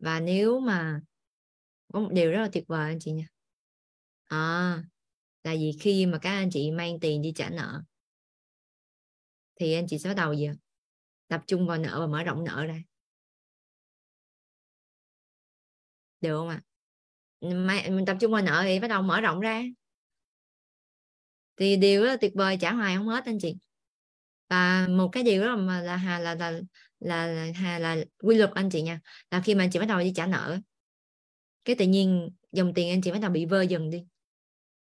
và nếu mà có một điều rất là tuyệt vời anh chị nha à, là vì khi mà các anh chị mang tiền đi trả nợ thì anh chị sẽ đầu gì tập trung vào nợ và mở rộng nợ ra được không ạ à? mình tập trung vào nợ thì bắt đầu mở rộng ra thì điều đó là tuyệt vời trả hoài không hết anh chị và một cái điều đó mà là hà là là, là, hà là quy luật anh chị nha là khi mà anh chị bắt đầu đi trả nợ cái tự nhiên dòng tiền anh chị bắt đầu bị vơ dần đi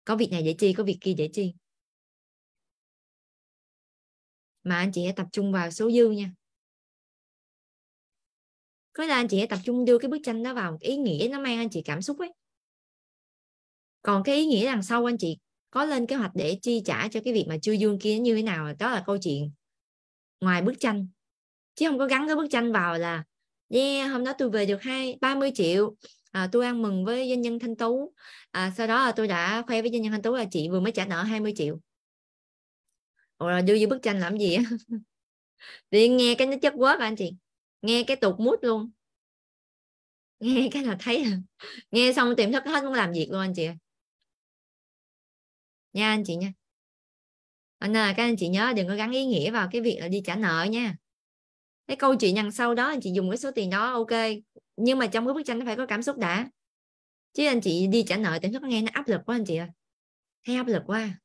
có việc này dễ chi có việc kia dễ chi mà anh chị hãy tập trung vào số dư nha có là anh chị hãy tập trung đưa cái bức tranh đó vào ý nghĩa nó mang anh chị cảm xúc ấy còn cái ý nghĩa đằng sau anh chị có lên kế hoạch để chi trả cho cái việc mà chưa dương kia như thế nào đó là câu chuyện ngoài bức tranh chứ không có gắn cái bức tranh vào là yeah hôm đó tôi về được hai 30 triệu à, tôi ăn mừng với doanh nhân thanh tú à, sau đó là tôi đã khoe với doanh nhân thanh tú là chị vừa mới trả nợ 20 triệu rồi đưa vô bức tranh làm gì á thì nghe cái nó chất quá anh chị nghe cái tụt mút luôn nghe cái là thấy nghe xong tiềm thức hết muốn làm việc luôn anh chị nha anh chị nha nên là các anh chị nhớ đừng có gắn ý nghĩa vào cái việc là đi trả nợ nha cái câu chuyện đằng sau đó anh chị dùng cái số tiền đó ok nhưng mà trong cái bức tranh nó phải có cảm xúc đã chứ anh chị đi trả nợ cảm xúc nghe nó áp lực quá anh chị ơi thấy áp lực quá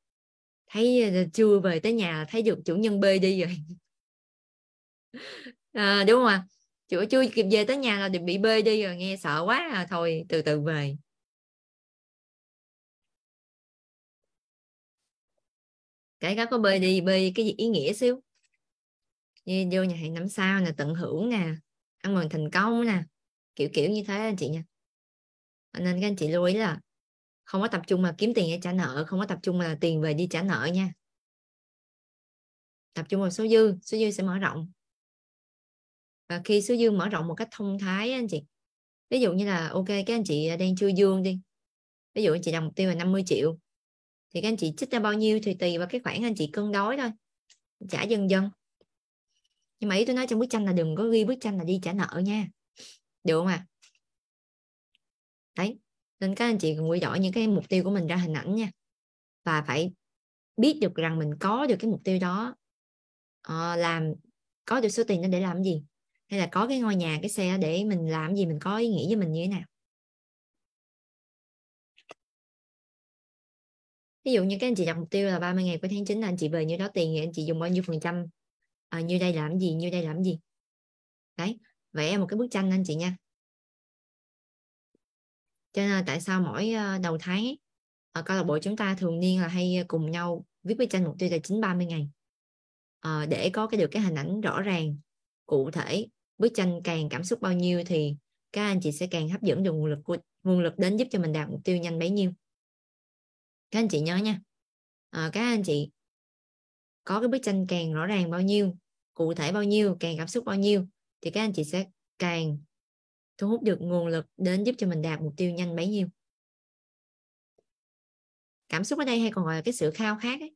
thấy ờ, chưa về tới nhà thấy được chủ nhân bê đi rồi à, đúng không ạ à? chưa chưa kịp về tới nhà là bị bê đi rồi nghe sợ quá à. thôi từ từ về kể cả có bơi đi bơi cái gì ý nghĩa xíu như vô nhà hàng năm sao nè tận hưởng nè ăn mừng thành công nè kiểu kiểu như thế anh chị nha nên các anh chị lưu ý là không có tập trung mà kiếm tiền để trả nợ không có tập trung mà tiền về đi trả nợ nha tập trung vào số dư số dư sẽ mở rộng và khi số dư mở rộng một cách thông thái anh chị ví dụ như là ok các anh chị đang chưa dương đi ví dụ anh chị đặt mục tiêu là 50 triệu thì các anh chị trích ra bao nhiêu thì tùy vào cái khoản anh chị cân đối thôi trả dần dần nhưng mà ý tôi nói trong bức tranh là đừng có ghi bức tranh là đi trả nợ nha được không à đấy nên các anh chị cần quy đổi những cái mục tiêu của mình ra hình ảnh nha và phải biết được rằng mình có được cái mục tiêu đó à, làm có được số tiền đó để làm gì hay là có cái ngôi nhà cái xe để mình làm gì mình có ý nghĩa với mình như thế nào ví dụ như các anh chị đặt mục tiêu là 30 ngày cuối tháng 9 là anh chị về như đó tiền thì anh chị dùng bao nhiêu phần trăm à, như đây làm gì như đây làm gì đấy vẽ một cái bức tranh anh chị nha cho nên là tại sao mỗi ờ, đầu tháng ở ờ, câu lạc bộ chúng ta thường niên là hay cùng nhau viết bức tranh mục tiêu tài chính 30 ngày à, để có cái được cái hình ảnh rõ ràng cụ thể bức tranh càng cảm xúc bao nhiêu thì các anh chị sẽ càng hấp dẫn được nguồn lực của nguồn lực đến giúp cho mình đạt mục tiêu nhanh bấy nhiêu các anh chị nhớ nha à, các anh chị có cái bức tranh càng rõ ràng bao nhiêu cụ thể bao nhiêu càng cảm xúc bao nhiêu thì các anh chị sẽ càng thu hút được nguồn lực đến giúp cho mình đạt mục tiêu nhanh bấy nhiêu cảm xúc ở đây hay còn gọi là cái sự khao khát ấy.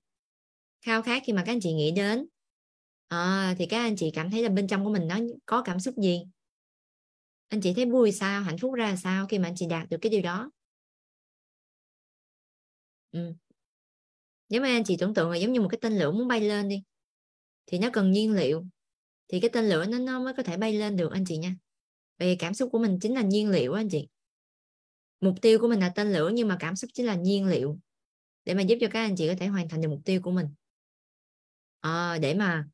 khao khát khi mà các anh chị nghĩ đến à, thì các anh chị cảm thấy là bên trong của mình nó có cảm xúc gì anh chị thấy vui sao hạnh phúc ra sao khi mà anh chị đạt được cái điều đó ừ. nếu mà anh chị tưởng tượng là giống như một cái tên lửa muốn bay lên đi thì nó cần nhiên liệu thì cái tên lửa nó nó mới có thể bay lên được anh chị nha vì cảm xúc của mình chính là nhiên liệu anh chị mục tiêu của mình là tên lửa nhưng mà cảm xúc chính là nhiên liệu để mà giúp cho các anh chị có thể hoàn thành được mục tiêu của mình à, để mà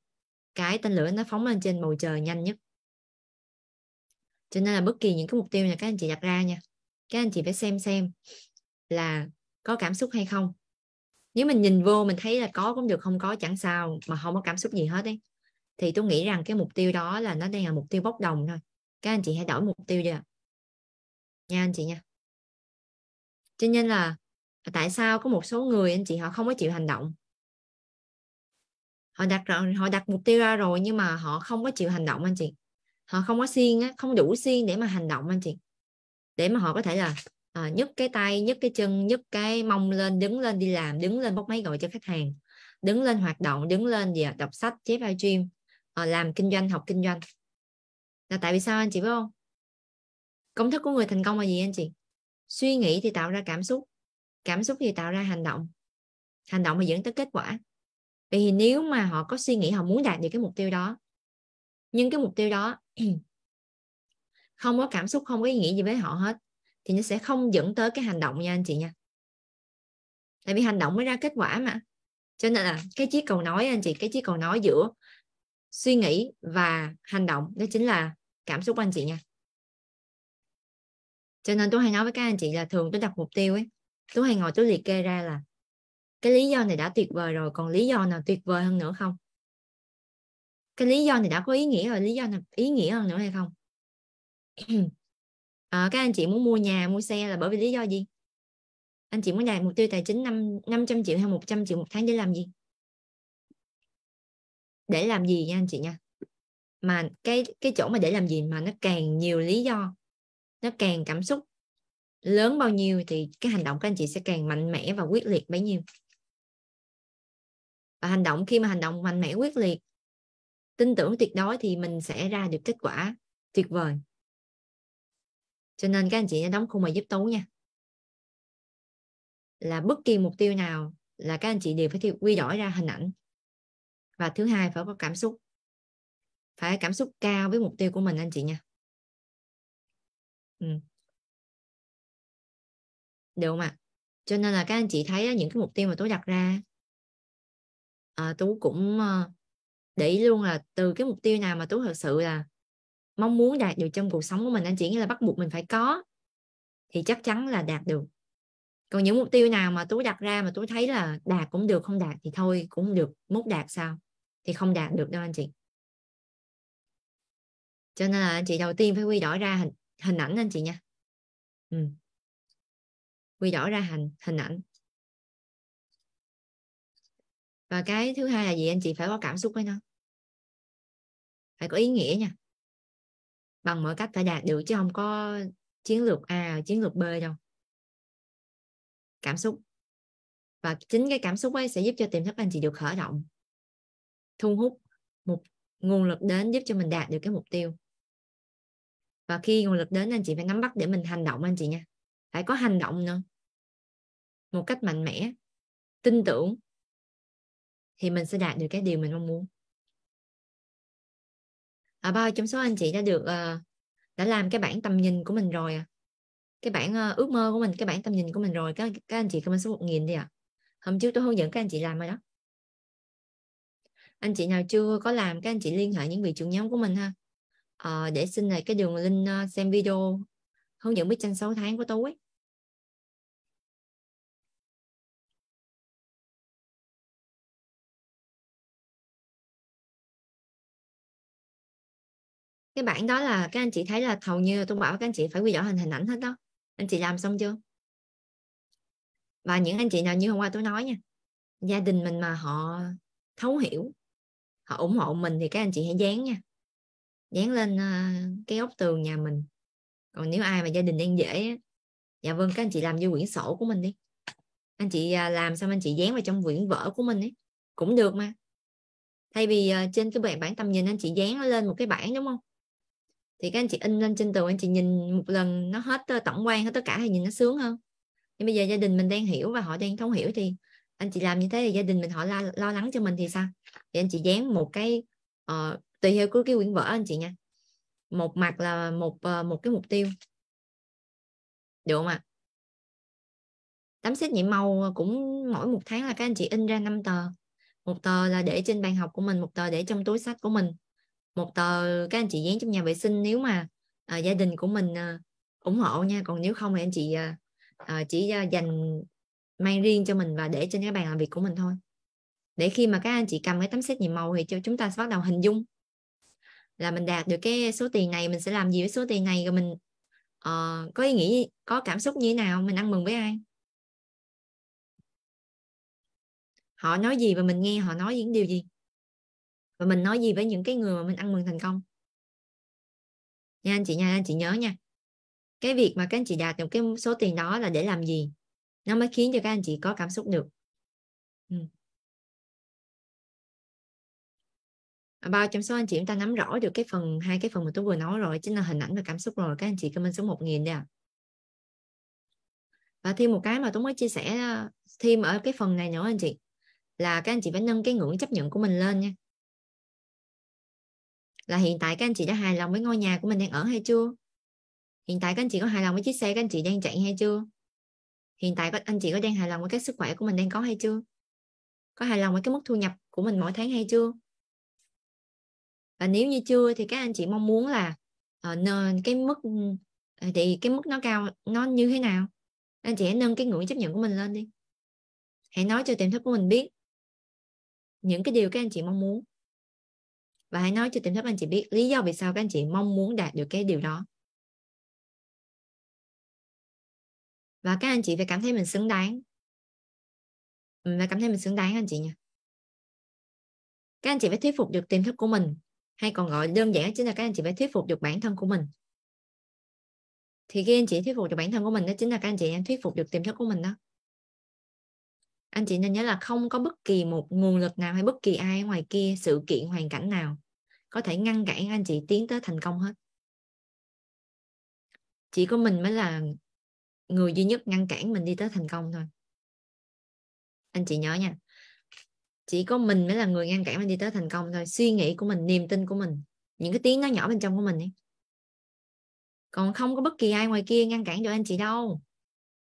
cái tên lửa nó phóng lên trên bầu trời nhanh nhất cho nên là bất kỳ những cái mục tiêu mà các anh chị đặt ra nha các anh chị phải xem xem là có cảm xúc hay không nếu mình nhìn vô mình thấy là có cũng được không có chẳng sao mà không có cảm xúc gì hết ấy thì tôi nghĩ rằng cái mục tiêu đó là nó đang là mục tiêu bốc đồng thôi các anh chị hãy đổi mục tiêu đi nha anh chị nha cho nên là tại sao có một số người anh chị họ không có chịu hành động họ đặt họ đặt mục tiêu ra rồi nhưng mà họ không có chịu hành động anh chị họ không có siêng á không đủ siêng để mà hành động anh chị để mà họ có thể là à, nhấc cái tay nhấc cái chân nhấc cái mông lên đứng lên đi làm đứng lên bóc máy gọi cho khách hàng đứng lên hoạt động đứng lên gì à, đọc sách chép live stream à, ờ, làm kinh doanh học kinh doanh là tại vì sao anh chị biết không công thức của người thành công là gì anh chị suy nghĩ thì tạo ra cảm xúc cảm xúc thì tạo ra hành động hành động mà dẫn tới kết quả vì thì nếu mà họ có suy nghĩ họ muốn đạt được cái mục tiêu đó nhưng cái mục tiêu đó không có cảm xúc không có ý nghĩa gì với họ hết thì nó sẽ không dẫn tới cái hành động nha anh chị nha tại vì hành động mới ra kết quả mà cho nên là cái chiếc cầu nói anh chị cái chiếc cầu nói giữa suy nghĩ và hành động đó chính là cảm xúc của anh chị nha cho nên tôi hay nói với các anh chị là thường tôi đặt mục tiêu ấy tôi hay ngồi tôi liệt kê ra là cái lý do này đã tuyệt vời rồi còn lý do nào tuyệt vời hơn nữa không cái lý do này đã có ý nghĩa rồi lý do nào ý nghĩa hơn nữa hay không à, ờ, các anh chị muốn mua nhà mua xe là bởi vì lý do gì anh chị muốn đạt mục tiêu tài chính 5, 500 triệu hay 100 triệu một tháng để làm gì để làm gì nha anh chị nha mà cái cái chỗ mà để làm gì mà nó càng nhiều lý do nó càng cảm xúc lớn bao nhiêu thì cái hành động các anh chị sẽ càng mạnh mẽ và quyết liệt bấy nhiêu và hành động khi mà hành động mạnh mẽ quyết liệt tin tưởng tuyệt đối thì mình sẽ ra được kết quả tuyệt vời cho nên các anh chị đóng khung bài giúp tú nha là bất kỳ mục tiêu nào là các anh chị đều phải quy đổi ra hình ảnh và thứ hai phải có cảm xúc phải cảm xúc cao với mục tiêu của mình anh chị nha ừ. được không ạ cho nên là các anh chị thấy những cái mục tiêu mà tú đặt ra à, tú cũng ờ, để ý luôn là từ cái mục tiêu nào mà tú thật sự là mong muốn đạt được trong cuộc sống của mình anh chị nghĩa là bắt buộc mình phải có thì chắc chắn là đạt được còn những mục tiêu nào mà tú đặt ra mà tú thấy là đạt cũng được không đạt thì thôi cũng được mốt đạt sao thì không đạt được đâu anh chị cho nên là anh chị đầu tiên phải quy đổi ra hình hình ảnh anh chị nha ừ. quy đổi ra hình hình ảnh và cái thứ hai là gì anh chị phải có cảm xúc với nó phải có ý nghĩa nha bằng mọi cách phải đạt được chứ không có chiến lược A chiến lược B đâu cảm xúc và chính cái cảm xúc ấy sẽ giúp cho tiềm thức anh chị được khởi động thu hút một nguồn lực đến giúp cho mình đạt được cái mục tiêu và khi nguồn lực đến anh chị phải nắm bắt để mình hành động anh chị nha phải có hành động nữa một cách mạnh mẽ tin tưởng thì mình sẽ đạt được cái điều mình mong muốn à, bao trong số anh chị đã được à, đã làm cái bản tầm nhìn của mình rồi à? cái bản à, ờ, ước mơ của mình cái bản tầm nhìn của mình rồi các các anh chị comment số một nghìn đi ạ à. hôm trước tôi hướng dẫn các anh chị làm rồi đó anh chị nào chưa có làm các anh chị liên hệ những vị trưởng nhóm của mình ha à, để xin lại cái đường link xem video hướng dẫn bức tranh 6 tháng của tôi ấy. cái bản đó là các anh chị thấy là hầu như tôi bảo các anh chị phải quy rõ hình hình ảnh hết đó anh chị làm xong chưa và những anh chị nào như hôm qua tôi nói nha gia đình mình mà họ thấu hiểu họ ủng hộ mình thì các anh chị hãy dán nha dán lên ờ, cái góc tường nhà mình còn nếu ai mà gia đình đang dễ dạ vâng các anh chị làm vô quyển sổ của mình đi anh chị ờ, làm xong anh chị dán vào trong quyển vở của mình ấy cũng được mà thay vì ờ, trên cái bảng, bản tầm nhìn anh chị dán lên một cái bảng đúng không thì các anh chị in lên trên tường anh chị nhìn một lần nó hết ờ, tổng quan hết tất cả thì nhìn nó sướng hơn nhưng bây giờ gia đình mình đang hiểu và họ đang thông hiểu thì anh chị làm như thế thì gia đình mình họ lo, lo lắng cho mình thì sao thì anh chị dán một cái uh, tùy theo của cái quyển vở anh chị nha một mặt là một uh, một cái mục tiêu được không ạ à? tấm xét nghiệm màu cũng mỗi một tháng là các anh chị in ra 5 tờ một tờ là để trên bàn học của mình một tờ để trong túi sách của mình một tờ các anh chị dán trong nhà vệ sinh nếu mà à, gia đình của mình à, ủng hộ nha còn nếu không thì anh chị à, à, chỉ à, dành mang riêng cho mình và để trên cái bàn làm việc của mình thôi để khi mà các anh chị cầm cái tấm xét nhiệm màu thì cho chúng ta sẽ bắt đầu hình dung là mình đạt được cái số tiền này mình sẽ làm gì với số tiền này rồi mình uh, có ý nghĩ có cảm xúc như thế nào mình ăn mừng với ai họ nói gì và mình nghe họ nói những điều gì và mình nói gì với những cái người mà mình ăn mừng thành công nha anh chị nha anh chị nhớ nha cái việc mà các anh chị đạt được cái số tiền đó là để làm gì nó mới khiến cho các anh chị có cảm xúc được ừ. À, bao trong số anh chị chúng ta nắm rõ được cái phần hai cái phần mà tôi vừa nói rồi chính là hình ảnh và cảm xúc rồi các anh chị comment số 1000 đây ạ à. và thêm một cái mà tôi mới chia sẻ thêm ở cái phần này nữa anh chị là các anh chị phải nâng cái ngưỡng chấp nhận của mình lên nha là hiện tại các anh chị đã hài lòng với ngôi nhà của mình đang ở hay chưa hiện tại các anh chị có hài lòng với chiếc xe các anh chị đang chạy hay chưa hiện tại các anh chị có đang hài lòng với cái sức khỏe của mình đang có hay chưa có hài lòng với cái mức thu nhập của mình mỗi tháng hay chưa và nếu như chưa thì các anh chị mong muốn là uh, ờ, nền cái mức ờ, thì cái mức nó cao nó như thế nào anh chị hãy nâng cái ngưỡng chấp nhận của mình lên đi hãy nói cho tiềm thức của mình biết những cái điều các anh chị mong muốn và hãy nói cho tiềm thức anh chị biết lý do vì sao các anh chị mong muốn đạt được cái điều đó và các anh chị phải cảm thấy mình xứng đáng và cảm thấy mình xứng đáng anh chị nha các anh chị phải thuyết phục được tiềm thức của mình hay còn gọi đơn giản chính là các anh chị phải thuyết phục được bản thân của mình thì khi anh chị thuyết phục được bản thân của mình đó chính là các anh chị đang thuyết phục được tiềm thức của mình đó anh chị nên nhớ là không có bất kỳ một nguồn lực nào hay bất kỳ ai ngoài kia sự kiện hoàn cảnh nào có thể ngăn cản anh chị tiến tới thành công hết chỉ có mình mới là người duy nhất ngăn cản mình đi tới thành công thôi anh chị nhớ nha chỉ có mình mới là người ngăn cản mình đi tới thành công thôi suy nghĩ của mình niềm tin của mình những cái tiếng nó nhỏ bên trong của mình ấy. còn không có bất kỳ ai ngoài kia ngăn cản cho anh chị đâu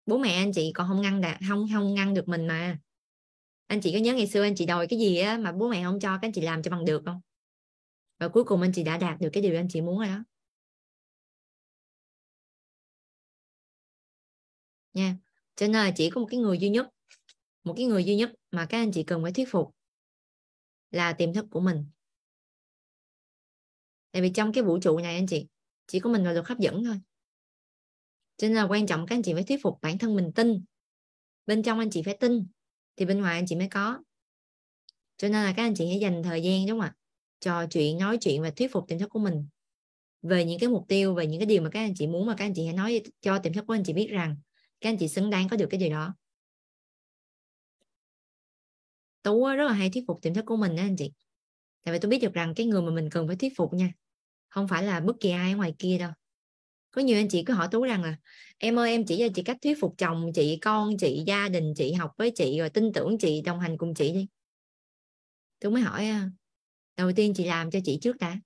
bố mẹ anh chị còn không ngăn đạt không không ngăn được mình mà anh chị có nhớ ngày xưa anh chị đòi cái gì á mà bố mẹ không cho các anh chị làm cho bằng được không và cuối cùng anh chị đã đạt được cái điều anh chị muốn rồi đó nha cho nên là chỉ có một cái người duy nhất một cái người duy nhất mà các anh chị cần phải thuyết phục là tiềm thức của mình tại vì trong cái vũ trụ này anh chị chỉ có mình là luật hấp dẫn thôi cho nên là quan trọng các anh chị phải thuyết phục bản thân mình tin bên trong anh chị phải tin thì bên ngoài anh chị mới có cho nên là các anh chị hãy dành thời gian đúng không ạ trò chuyện nói chuyện và thuyết phục tiềm thức của mình về những cái mục tiêu về những cái điều mà các anh chị muốn mà các anh chị hãy nói cho tiềm thức của anh chị biết rằng các anh chị xứng đáng có được cái điều đó tú rất là hay thuyết phục tiềm thức của mình đó anh chị tại vì tôi biết được rằng cái người mà mình cần phải thuyết phục nha không phải là bất kỳ ai ở ngoài kia đâu có nhiều anh chị cứ hỏi tú rằng là em ơi em chỉ cho chị cách thuyết phục chồng chị con chị gia đình chị học với chị rồi tin tưởng chị đồng hành cùng chị đi tôi mới hỏi à, đầu tiên chị làm cho chị trước đã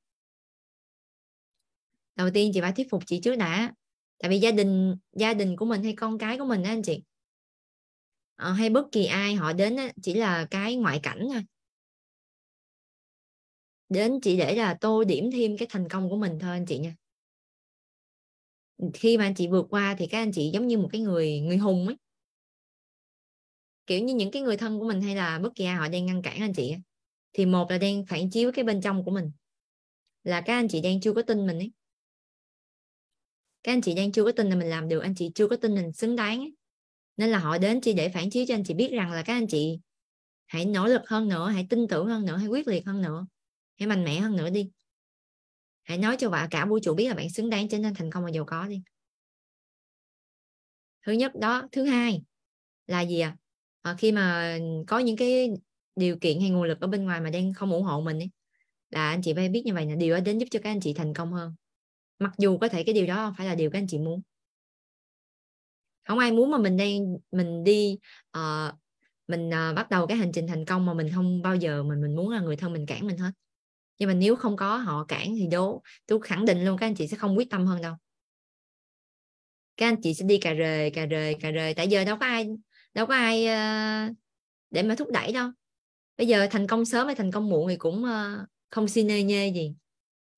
đầu tiên chị phải thuyết phục chị trước đã tại vì gia đình gia đình của mình hay con cái của mình á anh chị à, hay bất kỳ ai họ đến đó, chỉ là cái ngoại cảnh thôi đến chỉ để là tô điểm thêm cái thành công của mình thôi anh chị nha khi mà anh chị vượt qua thì các anh chị giống như một cái người người hùng ấy kiểu như những cái người thân của mình hay là bất kỳ ai họ đang ngăn cản anh chị thì một là đang phản chiếu cái bên trong của mình là các anh chị đang chưa có tin mình ấy các anh chị đang chưa có tin là mình làm được anh chị chưa có tin mình xứng đáng ấy. nên là họ đến chỉ để phản chiếu cho anh chị biết rằng là các anh chị hãy nỗ lực hơn nữa hãy tin tưởng hơn nữa hãy quyết liệt hơn nữa hãy mạnh mẽ hơn nữa đi hãy nói cho bạn cả vũ trụ biết là bạn xứng đáng trở nên thành công và giàu có đi thứ nhất đó thứ hai là gì ạ à? à, khi mà có những cái điều kiện hay nguồn lực ở bên ngoài mà đang không ủng hộ mình ấy, là anh chị phải biết như vậy là điều đó đến giúp cho các anh chị thành công hơn mặc dù có thể cái điều đó không phải là điều các anh chị muốn không ai muốn mà mình đang mình đi uh, mình uh, bắt đầu cái hành trình thành công mà mình không bao giờ mình mình muốn là người thân mình cản mình hết nhưng mà nếu không có họ cản thì đố tôi khẳng định luôn các anh chị sẽ không quyết tâm hơn đâu các anh chị sẽ đi cà rề cà rề cà rề tại giờ đâu có ai đâu có ai uh, để mà thúc đẩy đâu bây giờ thành công sớm hay thành công muộn thì cũng ờ, không xin nê nhê gì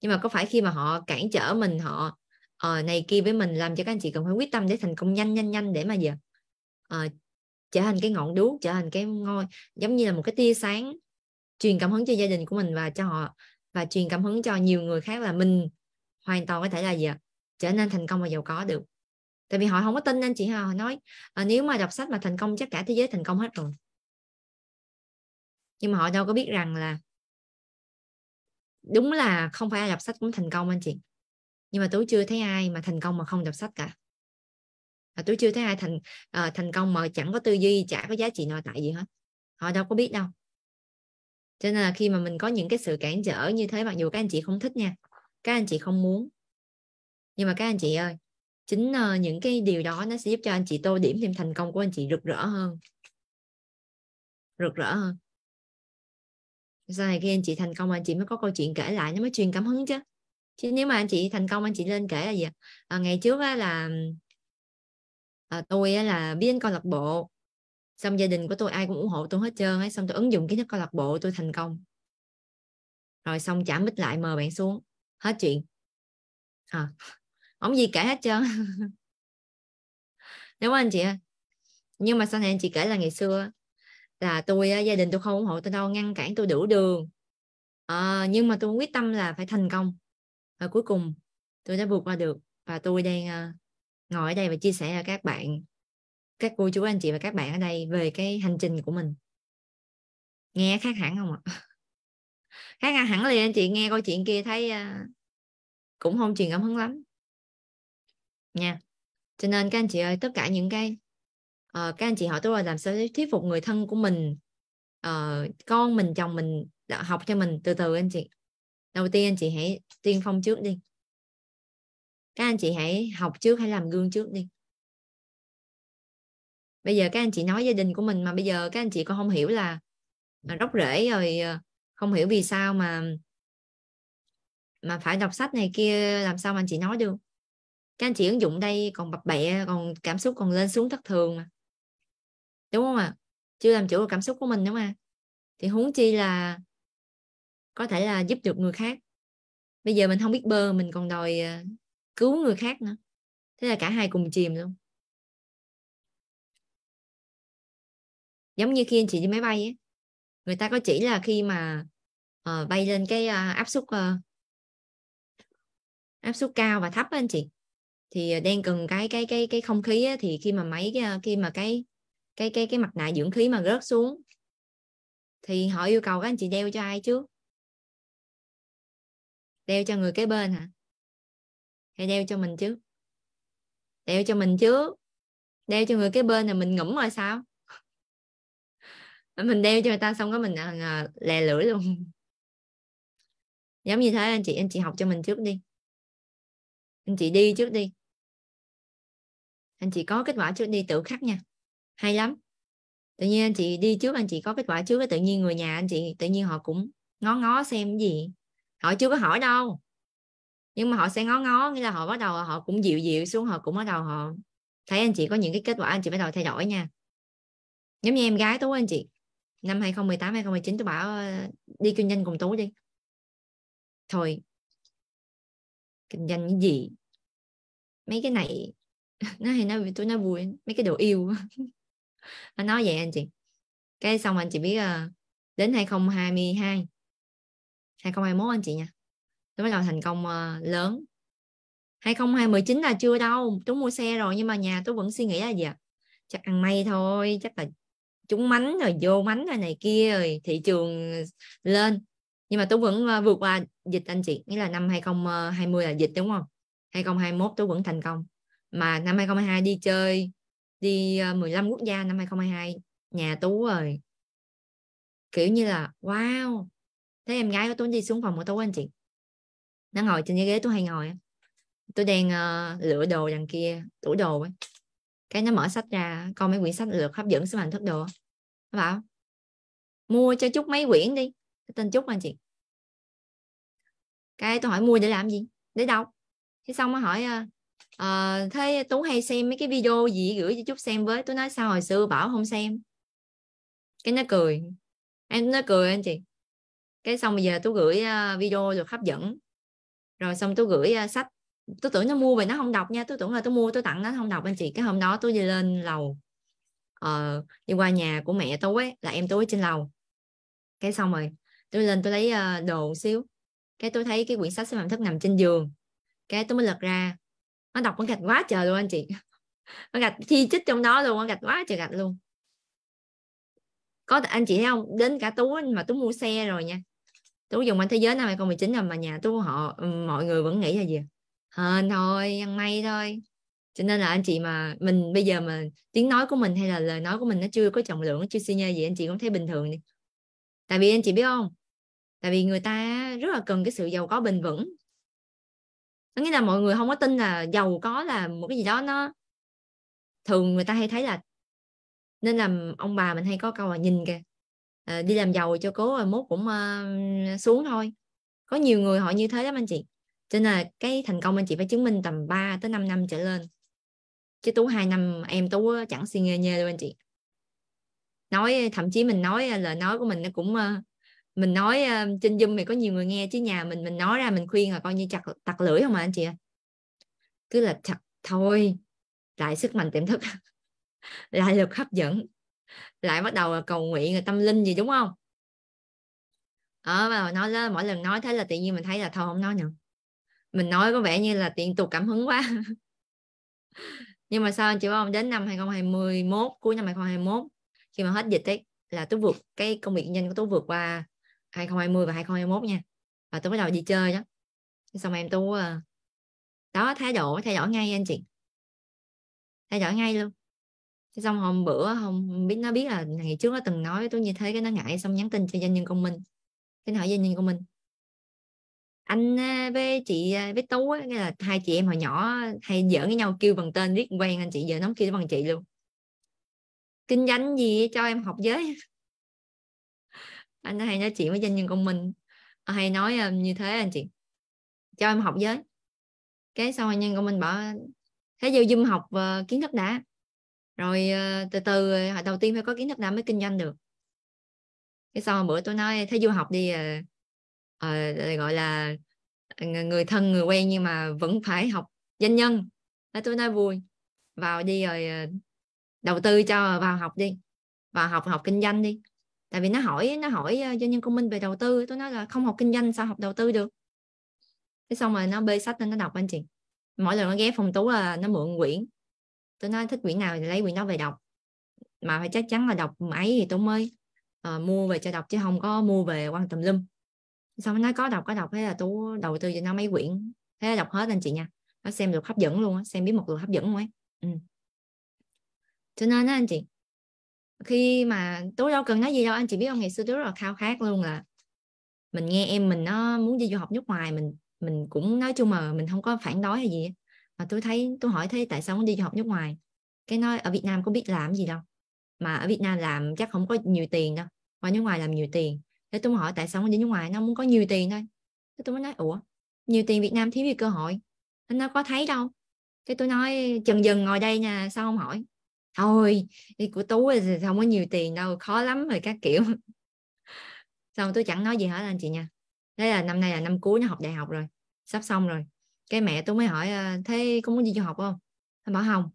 nhưng mà có phải khi mà họ cản trở mình họ uh, này kia với mình làm cho các anh chị cần phải quyết tâm để thành công nhanh nhanh nhanh để mà giờ uh, trở thành cái ngọn đuốc trở thành cái ngôi giống như là một cái tia sáng truyền cảm hứng cho gia đình của mình và cho họ và truyền cảm hứng cho nhiều người khác là mình hoàn toàn có thể là gì ạ trở nên thành công và giàu có được tại vì họ không có tin anh chị họ nói nếu mà đọc sách mà thành công chắc cả thế giới thành công hết rồi nhưng mà họ đâu có biết rằng là đúng là không phải ai đọc sách cũng thành công anh chị nhưng mà tú chưa thấy ai mà thành công mà không đọc sách cả và tôi chưa thấy ai thành uh, thành công mà chẳng có tư duy chả có giá trị nội tại gì hết họ đâu có biết đâu cho nên là khi mà mình có những cái sự cản trở như thế mặc dù các anh chị không thích nha các anh chị không muốn nhưng mà các anh chị ơi chính uh, những cái điều đó nó sẽ giúp cho anh chị tô điểm thêm thành công của anh chị rực rỡ hơn rực rỡ hơn sau này khi anh chị thành công anh chị mới có câu chuyện kể lại nó mới truyền cảm hứng chứ chứ nếu mà anh chị thành công anh chị lên kể là gì à, ngày trước á, là à, tôi á, là biết câu lạc bộ xong gia đình của tôi ai cũng ủng hộ tôi hết trơn ấy xong tôi ứng dụng kiến thức câu lạc bộ tôi thành công rồi xong chả mít lại mờ bạn xuống hết chuyện à, không gì kể hết trơn đúng không anh chị nhưng mà sau này anh chị kể là ngày xưa là tôi gia đình tôi không ủng hộ tôi đâu ngăn cản tôi đủ đường à, nhưng mà tôi quyết tâm là phải thành công và cuối cùng tôi đã vượt qua được và tôi đang ngồi ở đây và chia sẻ cho các bạn các cô chú anh chị và các bạn ở đây về cái hành trình của mình nghe khác hẳn không ạ khác hẳn liền anh chị nghe câu chuyện kia thấy cũng không truyền cảm hứng lắm nha cho nên các anh chị ơi tất cả những cái uh, các anh chị hỏi tôi là làm sao để thuyết phục người thân của mình uh, con mình chồng mình học cho mình từ từ anh chị đầu tiên anh chị hãy tiên phong trước đi các anh chị hãy học trước hãy làm gương trước đi bây giờ các anh chị nói gia đình của mình mà bây giờ các anh chị còn không hiểu là, là rễ rồi ờ, không hiểu vì sao mà mà phải đọc sách này kia làm sao mà anh chị nói được các anh chị ứng dụng đây còn bập bẹ còn cảm xúc còn lên xuống thất thường mà đúng không ạ chưa làm chủ được cảm xúc của mình đúng không ạ thì huống chi là có thể là giúp được người khác bây giờ mình không biết bơi mình còn đòi ờ, cứu người khác nữa thế là cả hai cùng chìm luôn giống như khi anh chị đi máy bay ấy, người ta có chỉ là khi mà uh, bay lên cái uh, áp suất uh, áp suất cao và thấp đó anh chị thì đang cần cái cái cái cái không khí ấy, thì khi mà máy khi mà cái cái cái cái mặt nạ dưỡng khí mà rớt xuống thì họ yêu cầu các anh chị đeo cho ai trước đeo cho người kế bên hả hay đeo cho mình trước đeo cho mình trước đeo cho người kế bên là mình ngủm rồi sao mình đeo cho người ta xong có mình à, lè lưỡi luôn giống như thế anh chị anh chị học cho mình trước đi anh chị đi trước đi anh chị có kết quả trước đi tự khắc nha hay lắm tự nhiên anh chị đi trước anh chị có kết quả trước tự nhiên người nhà anh chị tự nhiên họ cũng ngó ngó xem cái gì họ chưa có hỏi đâu nhưng mà họ sẽ ngó ngó nghĩa là họ bắt đầu họ cũng dịu dịu xuống họ cũng bắt đầu họ thấy anh chị có những cái kết quả anh chị bắt đầu thay đổi nha giống như em gái tú anh chị năm 2018 2019 tôi bảo đi kinh doanh cùng tú đi thôi kinh doanh cái gì mấy cái này nó hay nói tôi nói vui mấy cái đồ yêu nó nói vậy anh chị cái xong anh chị biết uh, đến 2022 2021 anh chị nha nó mới đầu thành công uh, lớn 2019 là chưa đâu chúng mua xe rồi nhưng mà nhà tôi vẫn suy nghĩ là gì ạ chắc ăn may thôi chắc là chúng mánh rồi vô mánh rồi này kia rồi thị trường lên nhưng mà tôi vẫn uh, vượt qua dịch anh chị nghĩa là năm 2020 là dịch đúng không 2021 tôi vẫn thành công mà năm 2022 đi chơi đi 15 ờ, quốc gia năm 2022 nhà tú rồi kiểu như là wow thấy em gái của tú đi xuống phòng của tú anh chị nó ngồi trên cái ghế tú hay ngồi tôi đang uh, lựa đồ đằng kia tủ đồ ấy cái nó mở sách ra coi mấy quyển sách lược hấp dẫn xếp hình thức đồ nó bảo mua cho chút mấy quyển đi cái tên chút anh chị cái tôi hỏi mua để làm gì để đọc thế xong nó hỏi ờ, à, thế tú hay xem mấy cái video gì gửi cho chúc xem với tú nói sao hồi xưa bảo không xem cái nó cười em nó cười anh chị cái xong bây giờ tú gửi ờ, video rồi hấp dẫn rồi xong tú gửi ờ, sách tôi tưởng nó mua về nó không đọc nha tôi tưởng là tôi mua tôi tặng nó không đọc anh chị cái hôm đó tôi đi lên lầu ờ, đi qua nhà của mẹ tôi ấy, là em tôi trên lầu cái xong rồi tôi lên tôi lấy đồ xíu cái tôi thấy cái quyển sách xếp hình thức nằm trên giường cái tôi mới lật ra nó đọc nó gạch quá trời luôn anh chị nó gạch thi chích trong đó luôn nó gạch quá trời gạch luôn có anh chị thấy không đến cả tú mà tú mua xe rồi nha tú dùng anh thế giới năm 2019 rồi mà nhà tú họ mọi người vẫn nghĩ là gì hên thôi ăn may thôi cho nên là anh chị mà mình bây giờ mà tiếng nói của mình hay là lời nói của mình nó chưa có trọng lượng nó chưa suy nhê gì anh chị cũng thấy bình thường đi tại vì anh chị biết không tại vì người ta rất là cần cái sự giàu có bền vững có nghĩa là mọi người không có tin là giàu có là một cái gì đó nó thường người ta hay thấy là nên là ông bà mình hay có câu là nhìn kìa à, đi làm giàu cho cố rồi mốt cũng uh, xuống thôi có nhiều người họ như thế lắm anh chị cho nên là cái thành công anh chị phải chứng minh tầm 3 tới 5 năm trở lên chứ tú hai năm em tú chẳng suy nghe nhê đâu anh chị nói thậm chí mình nói ờ, lời nói của mình nó cũng uh, mình nói uh, trên zoom thì có nhiều người nghe chứ nhà mình mình nói ra mình khuyên là coi như chặt tặc lưỡi không à anh chị ạ cứ là chặt thôi lại sức mạnh tiềm thức lại lực hấp dẫn lại bắt đầu cầu nguyện rồi tâm linh gì đúng không ở ờ, mà nói lên mỗi lần nói thế là tự nhiên mình thấy là thôi không nói nữa mình nói có vẻ như là tiện tục cảm hứng quá nhưng mà sao anh chị không đến năm 2021 cuối năm 2021 khi mà hết dịch ấy là tôi vượt cái công việc nhanh của tôi vượt qua 2020 và 2021 nha và tôi bắt đầu đi chơi đó xong em tôi à, đó thay đổi thay đổi ngay anh chị thay đổi ngay luôn xong hôm bữa không biết nó biết là ngày trước nó từng nói tôi như thế cái nó ngại xong nhắn tin cho doanh nhân công minh cái hỏi doanh nhân công minh anh à, với chị à, với tú nghĩa là hai chị em hồi nhỏ hay giỡn với nhau kêu bằng tên riết quen anh chị giờ nó kêu bằng chị luôn kinh doanh gì cho em học giới anh hay nói chuyện với doanh nhân công mình ờ, hay nói ờ, như thế anh chị cho em học với cái sau anh nhân công mình bảo thế vô zoom học ờ, kiến thức đã rồi từ từ đầu tiên phải có kiến thức đã mới kinh doanh được cái sau bữa tôi nói thế du học đi à, à, gọi là người thân người quen nhưng mà vẫn phải học doanh nhân thế tôi nói vui vào đi rồi đầu tư cho vào học đi vào học học kinh doanh đi tại vì nó hỏi nó hỏi ờ, doanh nhân công minh về đầu tư tôi nói là không học kinh doanh sao học đầu tư được thế xong rồi nó bê sách lên nó đọc anh chị mỗi lần nó ghé phòng tú là nó mượn quyển tôi nói thích quyển nào thì lấy quyển đó về đọc mà phải chắc chắn là đọc máy thì tôi mới uh, mua về cho đọc chứ không có mua về quan tâm lum xong nó nói có đọc có đọc thế là tú đầu tư cho nó mấy quyển thế là đọc hết anh chị nha nó xem được hấp dẫn luôn á xem biết một luật hấp dẫn luôn ấy ừ. cho nên đó anh chị khi mà tú đâu cần nói gì đâu anh chị biết không ngày xưa tú rất là khao khát luôn là mình nghe em mình nó muốn đi du học nước ngoài mình mình cũng nói chung mà mình không có phản đối hay gì mà tôi thấy tôi hỏi thế tại sao muốn đi du học nước ngoài cái nói ở Việt Nam có biết làm gì đâu mà ở Việt Nam làm chắc không có nhiều tiền đâu mà nước ngoài làm nhiều tiền thế tôi hỏi tại sao muốn đi nước ngoài nó muốn có nhiều tiền thôi thế tôi mới nói ủa nhiều tiền Việt Nam thiếu gì cơ hội nó có thấy đâu cái tôi nói chần dần ngồi đây nha sao không hỏi thôi đi của tú thì không có nhiều tiền đâu khó lắm rồi các kiểu xong tôi chẳng nói gì hết anh chị nha thế là năm nay là năm cuối nó học đại học rồi sắp xong rồi cái mẹ tôi mới hỏi ờ, thế có muốn đi du học không nó bảo không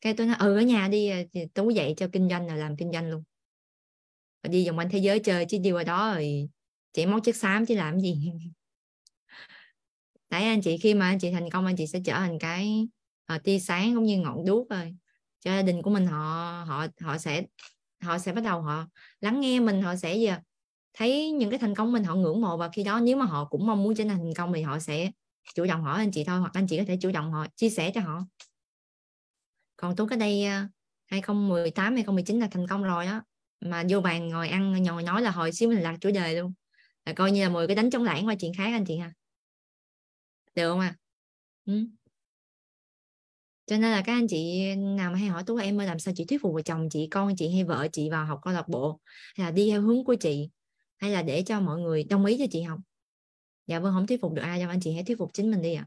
cái tôi nói ừ ở nhà đi ờ, thì tú dạy cho kinh doanh là làm kinh doanh luôn rồi đi vòng quanh thế giới chơi chứ đi qua đó rồi chỉ móc chất xám chứ làm gì đấy anh chị khi mà anh chị thành công anh chị sẽ trở thành cái uh, tia sáng cũng như ngọn đuốc rồi cho gia đình của mình họ họ họ sẽ họ sẽ bắt đầu họ lắng nghe mình họ sẽ giờ thấy những cái thành công mình họ ngưỡng mộ và khi đó nếu mà họ cũng mong muốn trở thành thành công thì họ sẽ chủ động hỏi anh chị thôi hoặc anh chị có thể chủ động họ chia sẻ cho họ còn tôi cái đây 2018 à, 2019 là thành công rồi đó mà vô bàn ngồi ăn nhồi nói là hồi xíu mình lạc chủ đề luôn là coi như là mười cái đánh chống lãng qua chuyện khác anh chị ha được không à ừ cho nên là các anh chị nào mà hay hỏi tú em ơi làm sao chị thuyết phục vợ chồng chị con chị hay vợ chị vào học câu lạc bộ hay là đi theo hướng của chị hay là để cho mọi người đồng ý cho chị học dạ vâng không thuyết phục được ai đâu anh chị hãy thuyết phục chính mình đi ạ à.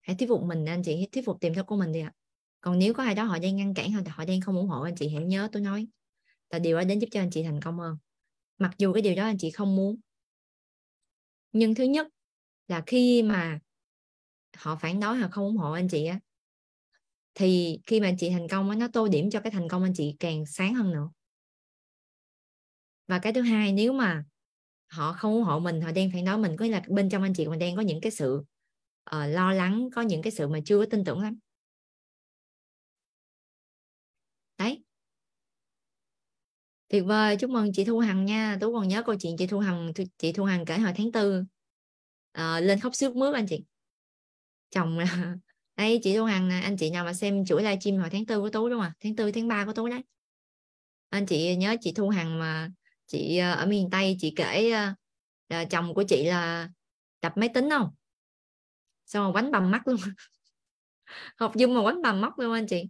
hãy thuyết phục mình anh chị hãy thuyết phục tiềm thức của mình đi ạ à. còn nếu có ai đó họ đang ngăn cản hoặc họ đang không ủng hộ anh chị hãy nhớ tôi nói là điều đó đến giúp cho anh chị thành công hơn mặc dù cái điều đó anh chị không muốn nhưng thứ nhất là khi mà họ phản đối họ không ủng hộ anh chị á thì khi mà anh chị thành công á nó tô điểm cho cái thành công anh chị càng sáng hơn nữa và cái thứ hai nếu mà họ không ủng hộ mình họ đang phản đối mình có nghĩa là bên trong anh chị mình đang có những cái sự uh, lo lắng có những cái sự mà chưa có tin tưởng lắm đấy tuyệt vời chúc mừng chị thu hằng nha tú còn nhớ câu chuyện chị thu hằng chị thu hằng kể hồi tháng tư uh, lên khóc sướt mướt anh chị chồng đây chị Thu Hằng à, anh chị nào mà xem chuỗi livestream hồi tháng tư của Tú đúng không ạ tháng tư tháng 3 của Tú đấy anh chị nhớ chị Thu Hằng mà chị ờ, ở miền Tây chị kể ờ, là chồng của chị là đập máy tính không xong rồi quánh bầm mắt luôn học dung mà quánh bầm mắt luôn anh chị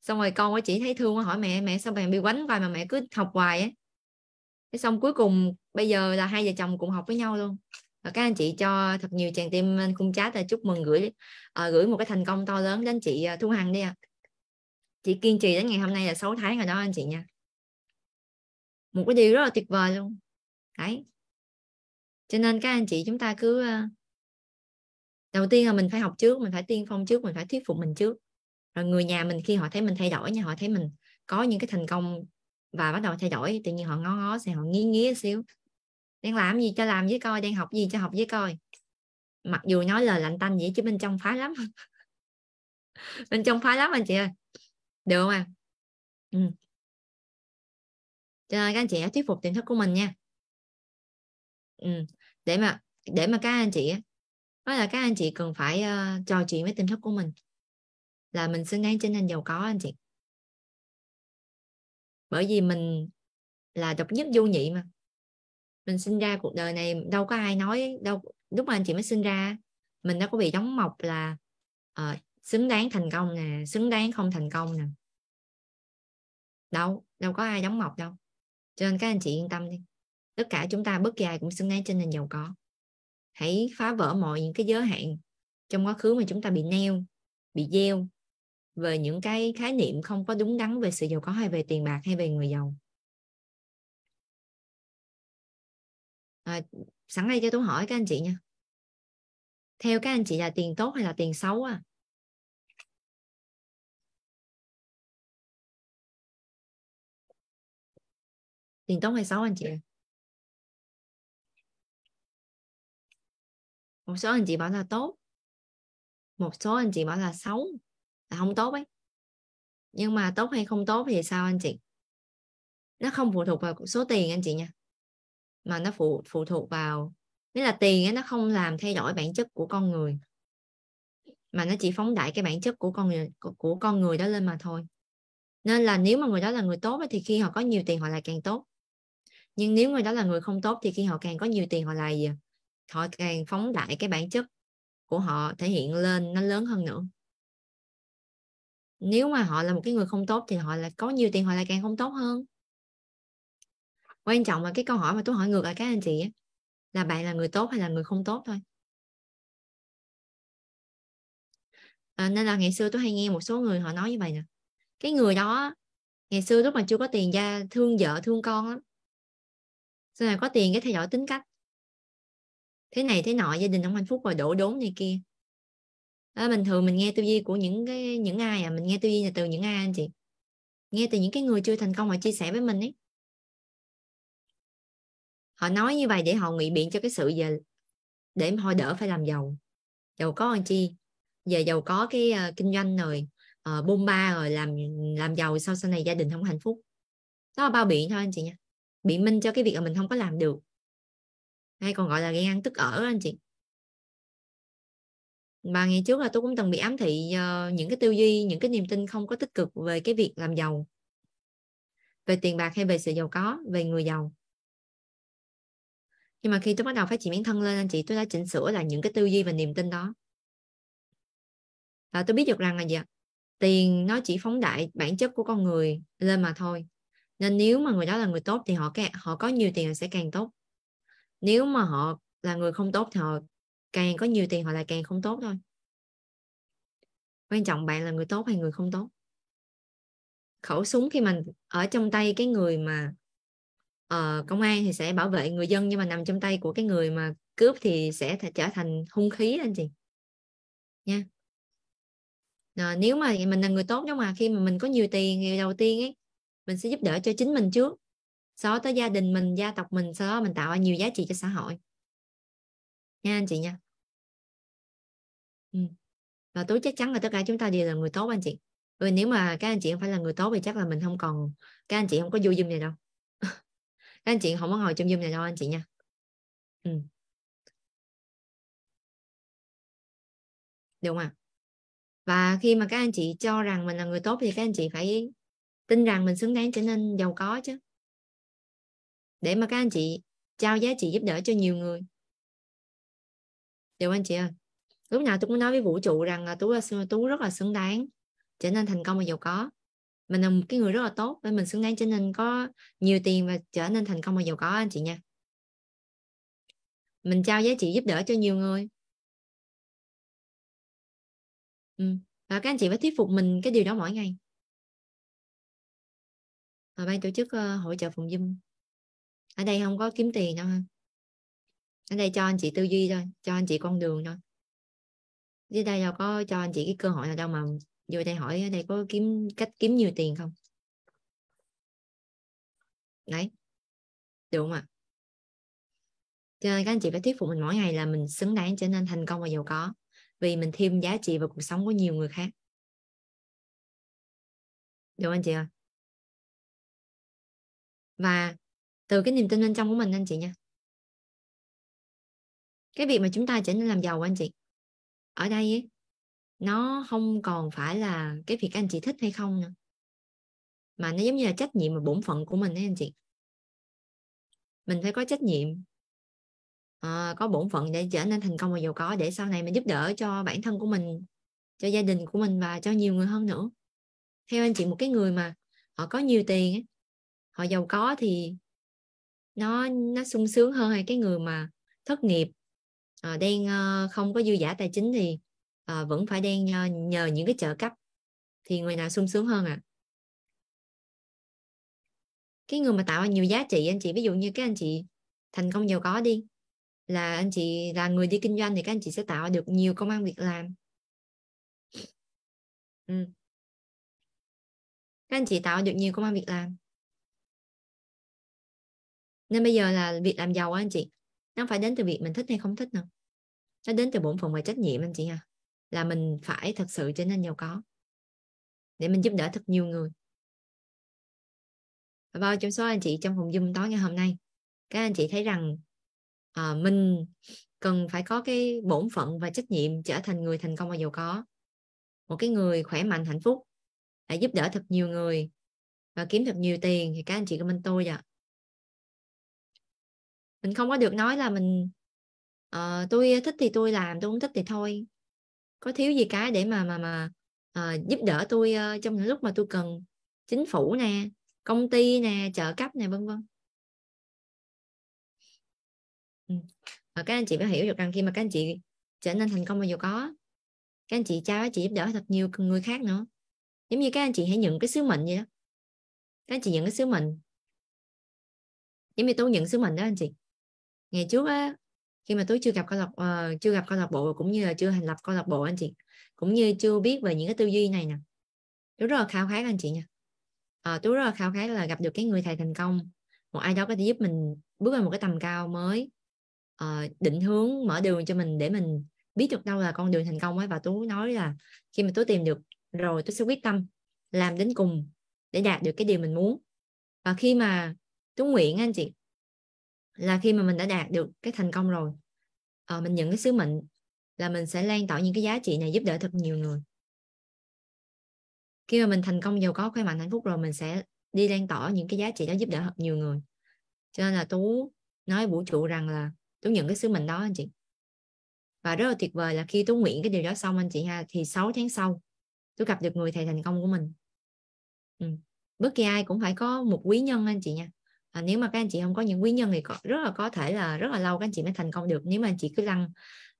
xong rồi con của chị thấy thương hỏi mẹ mẹ sao mẹ bị quánh hoài mà mẹ cứ học hoài á xong cuối cùng bây giờ là hai vợ chồng cùng học với nhau luôn các anh chị cho thật nhiều chàng tim khung chat là chúc mừng gửi uh, gửi một cái thành công to lớn đến chị ờ, Thu Hằng đi ạ à. chị kiên trì đến ngày hôm nay là 6 tháng rồi đó anh chị nha một cái điều rất là tuyệt vời luôn đấy cho nên các anh chị chúng ta cứ ờ, đầu tiên là mình phải học trước mình phải tiên phong trước mình phải thuyết phục mình trước rồi người nhà mình khi họ thấy mình thay đổi nha họ thấy mình có những cái thành công và bắt đầu thay đổi tự nhiên họ ngó ngó sẽ họ nghi nghĩ xíu đang làm gì cho làm với coi đang học gì cho học với coi mặc dù nói lời lạnh tanh vậy chứ bên trong phá lắm bên trong phá lắm anh chị ơi được không à ừ. cho nên các anh chị hãy thuyết phục tiềm thức của mình nha ừ. để mà để mà các anh chị đó là các anh chị cần phải uh, trò chuyện với tiềm thức của mình là mình xứng đáng trở nên giàu có anh chị bởi vì mình là độc nhất vô nhị mà mình sinh ra cuộc đời này đâu có ai nói đâu lúc mà anh chị mới sinh ra mình đã có bị đóng mọc là uh, xứng đáng thành công nè xứng đáng không thành công nè đâu đâu có ai đóng mọc đâu cho nên các anh chị yên tâm đi tất cả chúng ta bất kỳ ai cũng xứng đáng trên nền giàu có hãy phá vỡ mọi những cái giới hạn trong quá khứ mà chúng ta bị neo bị gieo về những cái khái niệm không có đúng đắn về sự giàu có hay về tiền bạc hay về người giàu à, sẵn đây cho tôi hỏi các anh chị nha theo các anh chị là tiền tốt hay là tiền xấu à tiền tốt hay xấu anh chị một số anh chị bảo là tốt một số anh chị bảo là xấu là không tốt ấy nhưng mà tốt hay không tốt thì sao anh chị nó không phụ thuộc vào số tiền anh chị nha mà nó phụ phụ thuộc vào nghĩa là tiền ấy, nó không làm thay đổi bản chất của con người mà nó chỉ phóng đại cái bản chất của con người của, của con người đó lên mà thôi nên là nếu mà người đó là người tốt thì khi họ có nhiều tiền họ lại càng tốt nhưng nếu người đó là người không tốt thì khi họ càng có nhiều tiền họ lại gì à, họ càng phóng đại cái bản chất của họ thể hiện lên nó lớn hơn nữa nếu mà họ là một cái người không tốt thì họ là có nhiều tiền họ lại càng không tốt hơn quan trọng là cái câu hỏi mà tôi hỏi ngược lại các anh chị ấy, là bạn là người tốt hay là người không tốt thôi à, nên là ngày xưa tôi hay nghe một số người họ nói như vậy nè cái người đó ngày xưa lúc mà chưa có tiền ra thương vợ thương con lắm sau này có tiền cái theo dõi tính cách thế này thế nọ gia đình không hạnh phúc rồi đổ đốn này kia à, bình thường mình nghe tư duy của những cái những ai à mình nghe tư duy là từ những ai anh chị nghe từ những cái người chưa thành công mà chia sẻ với mình ấy họ nói như vậy để họ ngụy biện cho cái sự về để họ đỡ phải làm giàu giàu có anh chi giờ giàu có cái uh, kinh doanh rồi uh, ờ, bung ba rồi làm làm giàu sau sau này gia đình không hạnh phúc đó là bao biện thôi anh chị nha biện minh cho cái việc là mình không có làm được hay còn gọi là gây ăn tức ở anh chị mà ngày trước là tôi cũng từng bị ám thị uh, những cái tư duy những cái niềm tin không có tích cực về cái việc làm giàu về tiền bạc hay về sự giàu có về người giàu nhưng mà khi tôi bắt đầu phát triển bản thân lên anh chị tôi đã chỉnh sửa là những cái tư duy và niềm tin đó à, tôi biết được rằng là gì tiền nó chỉ phóng đại bản chất của con người lên mà thôi nên nếu mà người đó là người tốt thì họ họ có nhiều tiền sẽ càng tốt nếu mà họ là người không tốt thì họ càng có nhiều tiền họ lại càng không tốt thôi quan trọng bạn là người tốt hay người không tốt khẩu súng khi mình ở trong tay cái người mà uh, công an thì sẽ bảo vệ người dân nhưng mà nằm trong tay của cái người mà cướp thì sẽ th- trở thành hung khí anh chị nha à, nếu mà mình là người tốt đó mà khi mà mình có nhiều tiền thì đầu tiên ấy mình sẽ giúp đỡ cho chính mình trước sau đó tới gia đình mình gia tộc mình sau đó mình tạo ra nhiều giá trị cho xã hội nha anh chị nha ừ. và tôi chắc chắn là tất cả chúng ta đều là người tốt anh chị vì nếu mà các anh chị không phải là người tốt thì chắc là mình không còn các anh chị không có vô dung này đâu các anh chị không có ngồi trong zoom nhà đâu anh chị nha ừ. đúng không và khi mà các anh chị cho rằng mình là người tốt thì các anh chị phải tin rằng mình xứng đáng trở nên giàu có chứ để mà các anh chị trao giá trị giúp đỡ cho nhiều người được không anh chị ơi lúc nào tôi cũng nói với vũ trụ rằng là tú là tú rất là xứng đáng trở nên thành công và giàu có mình là một cái người rất là tốt và mình xứng đáng cho nên có nhiều tiền và trở nên thành công và giàu có anh chị nha mình trao giá trị giúp đỡ cho nhiều người ừ. và các anh chị phải thuyết phục mình cái điều đó mỗi ngày và ban tổ chức uh, hỗ trợ phụng zoom ở đây không có kiếm tiền đâu ha ở đây cho anh chị tư duy thôi cho anh chị con đường thôi chứ đây đâu có cho anh chị cái cơ hội nào đâu mà vô đây hỏi ở đây có kiếm cách kiếm nhiều tiền không đấy được không ạ cho nên các anh chị phải thuyết phục mình mỗi ngày là mình xứng đáng trở nên thành công và giàu có vì mình thêm giá trị vào cuộc sống của nhiều người khác được anh chị ơi và từ cái niềm tin bên trong của mình anh chị nha cái việc mà chúng ta trở nên làm giàu anh chị ở đây ấy, nó không còn phải là cái việc anh chị thích hay không nữa mà nó giống như là trách nhiệm và bổn phận của mình đấy anh chị mình phải có trách nhiệm à, có bổn phận để trở nên thành công và giàu có để sau này mình giúp đỡ cho bản thân của mình cho gia đình của mình và cho nhiều người hơn nữa theo anh chị một cái người mà họ có nhiều tiền ấy, họ giàu có thì nó nó sung sướng hơn hay cái người mà thất nghiệp ờ, đang ờ, không có dư giả tài chính thì à, vẫn phải đang nhờ, nhờ những cái trợ cấp thì người nào sung sướng hơn ạ à? cái người mà tạo nhiều giá trị anh chị ví dụ như các anh chị thành công giàu có đi là anh chị là người đi kinh doanh thì các anh chị sẽ tạo được nhiều công an việc làm ừ. các anh chị tạo được nhiều công an việc làm nên bây giờ là việc làm giàu anh chị nó phải đến từ việc mình thích hay không thích nữa nó đến từ bổn phận và trách nhiệm anh chị à là mình phải thật sự trở nên giàu có để mình giúp đỡ thật nhiều người và bao trong số anh chị trong phòng zoom tối ngày hôm nay các anh chị thấy rằng à, mình cần phải có cái bổn phận và trách nhiệm trở thành người thành công và giàu có một cái người khỏe mạnh hạnh phúc để giúp đỡ thật nhiều người và kiếm thật nhiều tiền thì các anh chị của mình tôi ạ mình không có được nói là mình uh, tôi thích thì tôi làm tôi không thích thì thôi có thiếu gì cái để mà mà mà uh, giúp đỡ tôi uh, trong những lúc mà tôi cần chính phủ nè công ty nè trợ cấp nè vân vân và các anh chị phải hiểu được rằng khi mà các anh chị trở nên thành công và giàu có các anh chị trao các chị giúp đỡ thật nhiều người khác nữa giống như các anh chị hãy nhận cái sứ mệnh vậy đó các anh chị nhận cái sứ mệnh giống như tôi nhận sứ mệnh đó anh chị ngày trước á khi mà tú chưa gặp câu lạc uh, chưa gặp câu lạc bộ cũng như là chưa thành lập câu lạc bộ anh chị cũng như chưa biết về những cái tư duy này nè tú rất là khao khát anh chị nha à, tú rất là khao khát là gặp được cái người thầy thành công một ai đó có thể giúp mình bước vào một cái tầm cao mới uh, định hướng mở đường cho mình để mình biết được đâu là con đường thành công ấy và tú nói là khi mà tú tìm được rồi tú sẽ quyết tâm làm đến cùng để đạt được cái điều mình muốn và khi mà tú nguyện anh chị là khi mà mình đã đạt được cái thành công rồi uh, mình nhận cái sứ mệnh là mình sẽ lan tỏa những cái giá trị này giúp đỡ thật nhiều người khi mà mình thành công giàu có khỏe mạnh hạnh phúc rồi mình sẽ đi lan tỏa những cái giá trị đó giúp đỡ thật nhiều người cho nên là tú nói vũ trụ rằng là tú nhận cái sứ mệnh đó anh chị và rất là tuyệt vời là khi tú nguyện cái điều đó xong anh chị ha thì 6 tháng sau tú gặp được người thầy thành công của mình ừ. bất kỳ ai cũng phải có một quý nhân anh chị nha à, nếu mà các anh chị không có những quý nhân thì có, rất là có thể là rất là lâu các anh chị mới thành công được nếu mà anh chị cứ lăn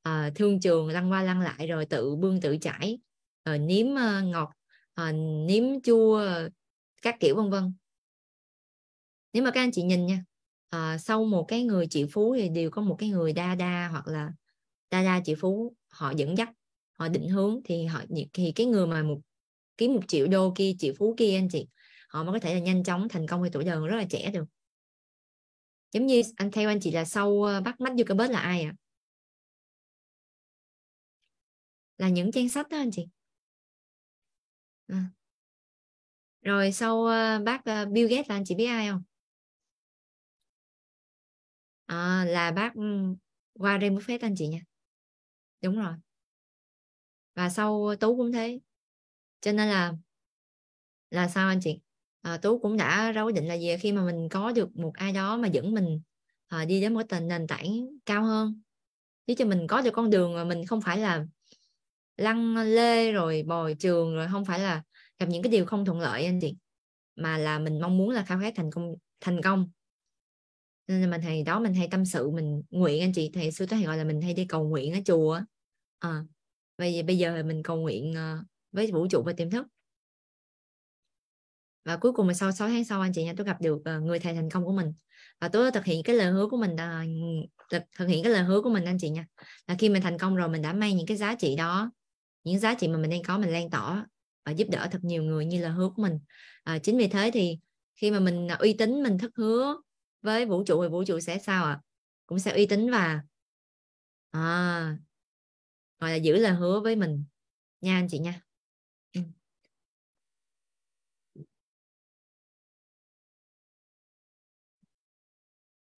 à, thương trường lăn qua lăn lại rồi tự bươn tự chảy à, ờ, nếm à, ngọt à, nếm chua các kiểu vân vân nếu mà các anh chị nhìn nha à, sau một cái người chị phú thì đều có một cái người đa đa hoặc là đa đa chị phú họ dẫn dắt họ định hướng thì họ thì cái người mà một kiếm một triệu đô kia triệu phú kia anh chị họ mới có thể là nhanh chóng thành công ở tuổi đời rất là trẻ được giống như anh theo anh chị là sau ờ, bắt mắt Zuckerberg là ai ạ à? là những trang sách đó anh chị à. rồi sau ờ, bác uh, Bill Gates là anh chị biết ai không à, là bác ừ, Warren Buffett anh chị nha đúng rồi và sau tú cũng thế cho nên là là sao anh chị à, tú cũng đã ra định là gì khi mà mình có được một ai đó mà dẫn mình à, đi đến một tình nền tảng cao hơn chứ cho mình có được con đường mà mình không phải là lăn lê rồi bồi trường rồi không phải là gặp những cái điều không thuận lợi anh chị mà là mình mong muốn là khao khát thành công thành công nên là mình hay đó mình hay tâm sự mình nguyện anh chị thầy sư thầy gọi là mình hay đi cầu nguyện ở chùa à, bây ờ, bây giờ mình cầu nguyện với vũ trụ và tiềm thức và cuối cùng là sau 6 tháng sau anh chị nha tôi gặp được ờ, người thầy thành công của mình và tôi thực hiện cái lời hứa của mình ờ, thực hiện cái lời hứa của mình anh chị nha là khi mình thành công rồi mình đã mang những cái giá trị đó những giá trị mà mình đang có mình lan tỏa và giúp đỡ thật nhiều người như là hứa của mình à, chính vì thế thì khi mà mình uy tín mình thất hứa với vũ trụ thì vũ trụ sẽ sao ạ à? cũng sẽ uy tín và à, gọi là giữ lời hứa với mình nha anh chị nha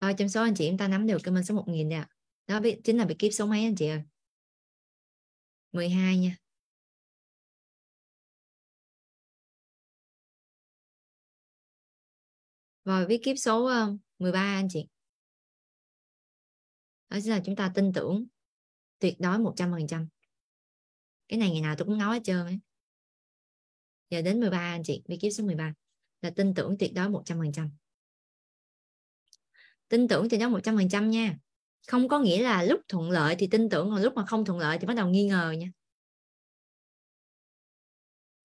Rồi ờ, trong số anh chị chúng ta nắm được comment số 1000 nha. Đó chính là bị kiếp số mấy anh chị ơi? 12 nha. và viết kiếp số 13 ờ, anh chị. Đó chính là chúng ta tin tưởng tuyệt đối 100%. Cái này ngày nào tôi cũng nói hết trơn ấy. Giờ đến 13 anh chị, bí kiếp số 13 là tin tưởng tuyệt đối 100% tin tưởng cho nó 100% nha không có nghĩa là lúc thuận lợi thì tin tưởng còn lúc mà không thuận lợi thì bắt đầu nghi ngờ nha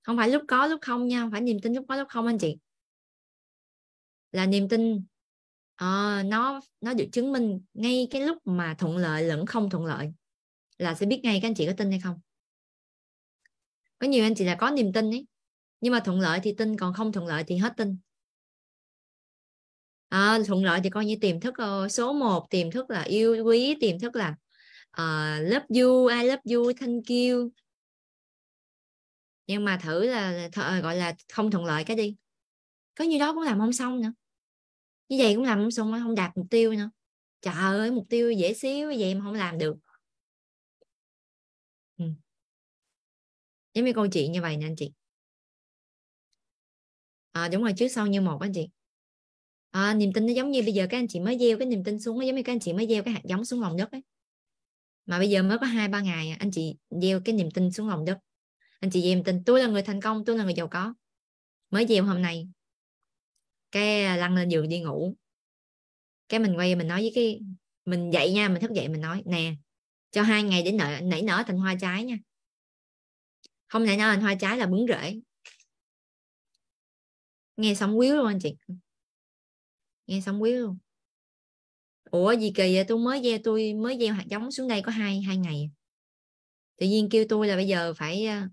không phải lúc có lúc không nha không phải niềm tin lúc có lúc không anh chị là niềm tin à, nó nó được chứng minh ngay cái lúc mà thuận lợi lẫn không thuận lợi là sẽ biết ngay các anh chị có tin hay không có nhiều anh chị là có niềm tin ấy nhưng mà thuận lợi thì tin còn không thuận lợi thì hết tin à, thuận lợi thì coi như tiềm thức uh, số 1 tiềm thức là yêu quý tiềm thức là uh, love you I love you thank you nhưng mà thử là th- gọi là không thuận lợi cái đi có như đó cũng làm không xong nữa như vậy cũng làm không xong không đạt mục tiêu nữa trời ơi mục tiêu dễ xíu như vậy mà không làm được ừ. giống như câu chuyện như vậy nè anh chị à, đúng rồi trước sau như một anh chị à, niềm tin nó giống như bây giờ các anh chị mới gieo cái niềm tin xuống nó giống như các anh chị mới gieo cái hạt giống xuống lòng đất ấy mà bây giờ mới có hai ba ngày anh chị gieo cái niềm tin xuống lòng đất anh chị gieo niềm tin tôi là người thành công tôi là người giàu có mới gieo hôm nay cái à, lăn lên giường đi ngủ cái mình quay mình nói với cái mình dậy nha mình thức dậy mình nói nè cho hai ngày để nở nảy nở thành hoa trái nha không nảy nở thành hoa trái là bứng rễ nghe xong quýu luôn anh chị nghe xong quý luôn ủa gì kỳ vậy tôi mới gieo tôi mới gieo hạt giống xuống đây có hai hai ngày tự nhiên kêu tôi là bây giờ phải à,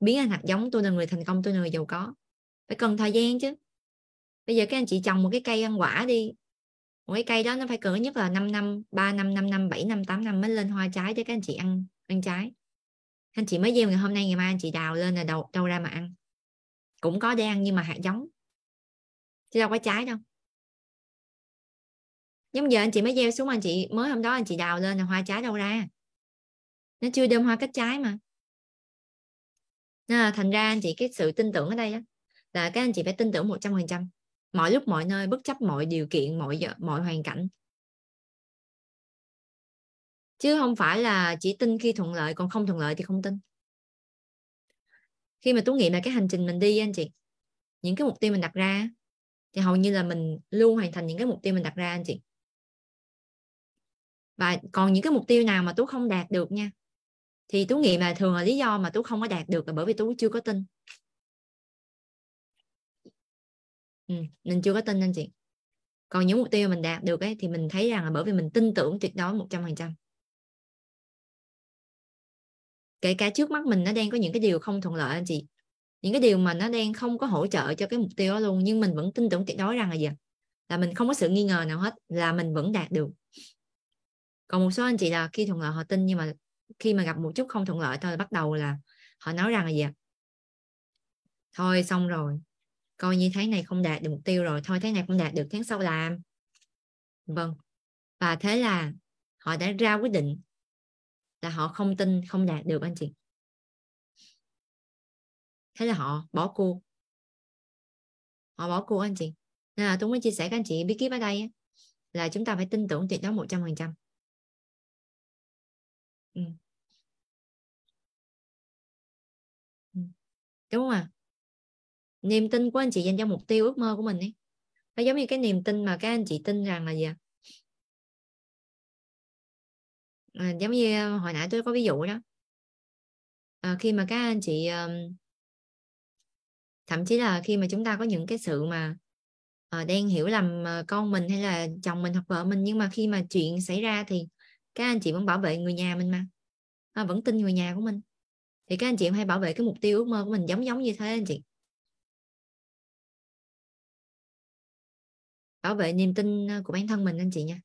biến thành hạt giống tôi là người thành công tôi là người giàu có phải cần thời gian chứ bây giờ các anh chị trồng một cái cây ăn quả đi một cái cây đó nó phải cỡ nhất là 5 năm 3 năm 5 năm 7 năm 8 năm mới lên hoa trái để các anh chị ăn ăn trái anh chị mới gieo ngày hôm nay ngày mai anh chị đào lên là đầu đâu ra mà ăn cũng có để ăn nhưng mà hạt giống chứ đâu có trái đâu nhưng giờ anh chị mới gieo xuống anh chị mới hôm đó anh chị đào lên là hoa trái đâu ra nó chưa đơm hoa kết trái mà nên là thành ra anh chị cái sự tin tưởng ở đây á, là các anh chị phải tin tưởng 100% mọi lúc mọi nơi bất chấp mọi điều kiện mọi giờ, mọi hoàn cảnh chứ không phải là chỉ tin khi thuận lợi còn không thuận lợi thì không tin khi mà tú nghiệm là cái hành trình mình đi anh chị những cái mục tiêu mình đặt ra thì hầu như là mình luôn hoàn thành những cái mục tiêu mình đặt ra anh chị và còn những cái mục tiêu nào mà tú không đạt được nha thì tú nghĩ là thường là lý do mà tú không có đạt được là bởi vì tú chưa có tin ừ, mình chưa có tin anh chị còn những mục tiêu mình đạt được ấy thì mình thấy rằng là bởi vì mình tin tưởng tuyệt đối 100% kể cả trước mắt mình nó đang có những cái điều không thuận lợi anh chị những cái điều mà nó đang không có hỗ trợ cho cái mục tiêu đó luôn nhưng mình vẫn tin tưởng tuyệt đối rằng là gì là mình không có sự nghi ngờ nào hết là mình vẫn đạt được còn một số anh chị là khi thuận lợi họ tin nhưng mà khi mà gặp một chút không thuận lợi thôi bắt đầu là họ nói rằng là gì ạ thôi xong rồi coi như tháng này không đạt được mục tiêu rồi thôi tháng này không đạt được tháng sau làm vâng và thế là họ đã ra quyết định là họ không tin không đạt được anh chị thế là họ bỏ cuộc họ bỏ cuộc anh chị nên là tôi mới chia sẻ các anh chị bí kíp ở đây là chúng ta phải tin tưởng tuyệt đối một trăm phần trăm Ừ. Ừ. đúng không à? niềm tin của anh chị dành cho mục tiêu ước mơ của mình ấy nó giống như cái niềm tin mà các anh chị tin rằng là gì à? giống như ờ, hồi nãy tôi có ví dụ đó à, khi mà các anh chị ờ, thậm chí là khi mà chúng ta có những cái sự mà ờ, đang hiểu lầm con mình hay là chồng mình hoặc vợ mình nhưng mà khi mà chuyện xảy ra thì các anh chị vẫn bảo vệ người nhà mình mà à, vẫn tin người nhà của mình thì các anh chị hay bảo vệ cái mục tiêu ước mơ của mình giống giống như thế anh chị bảo vệ niềm tin à, của bản thân mình anh chị nha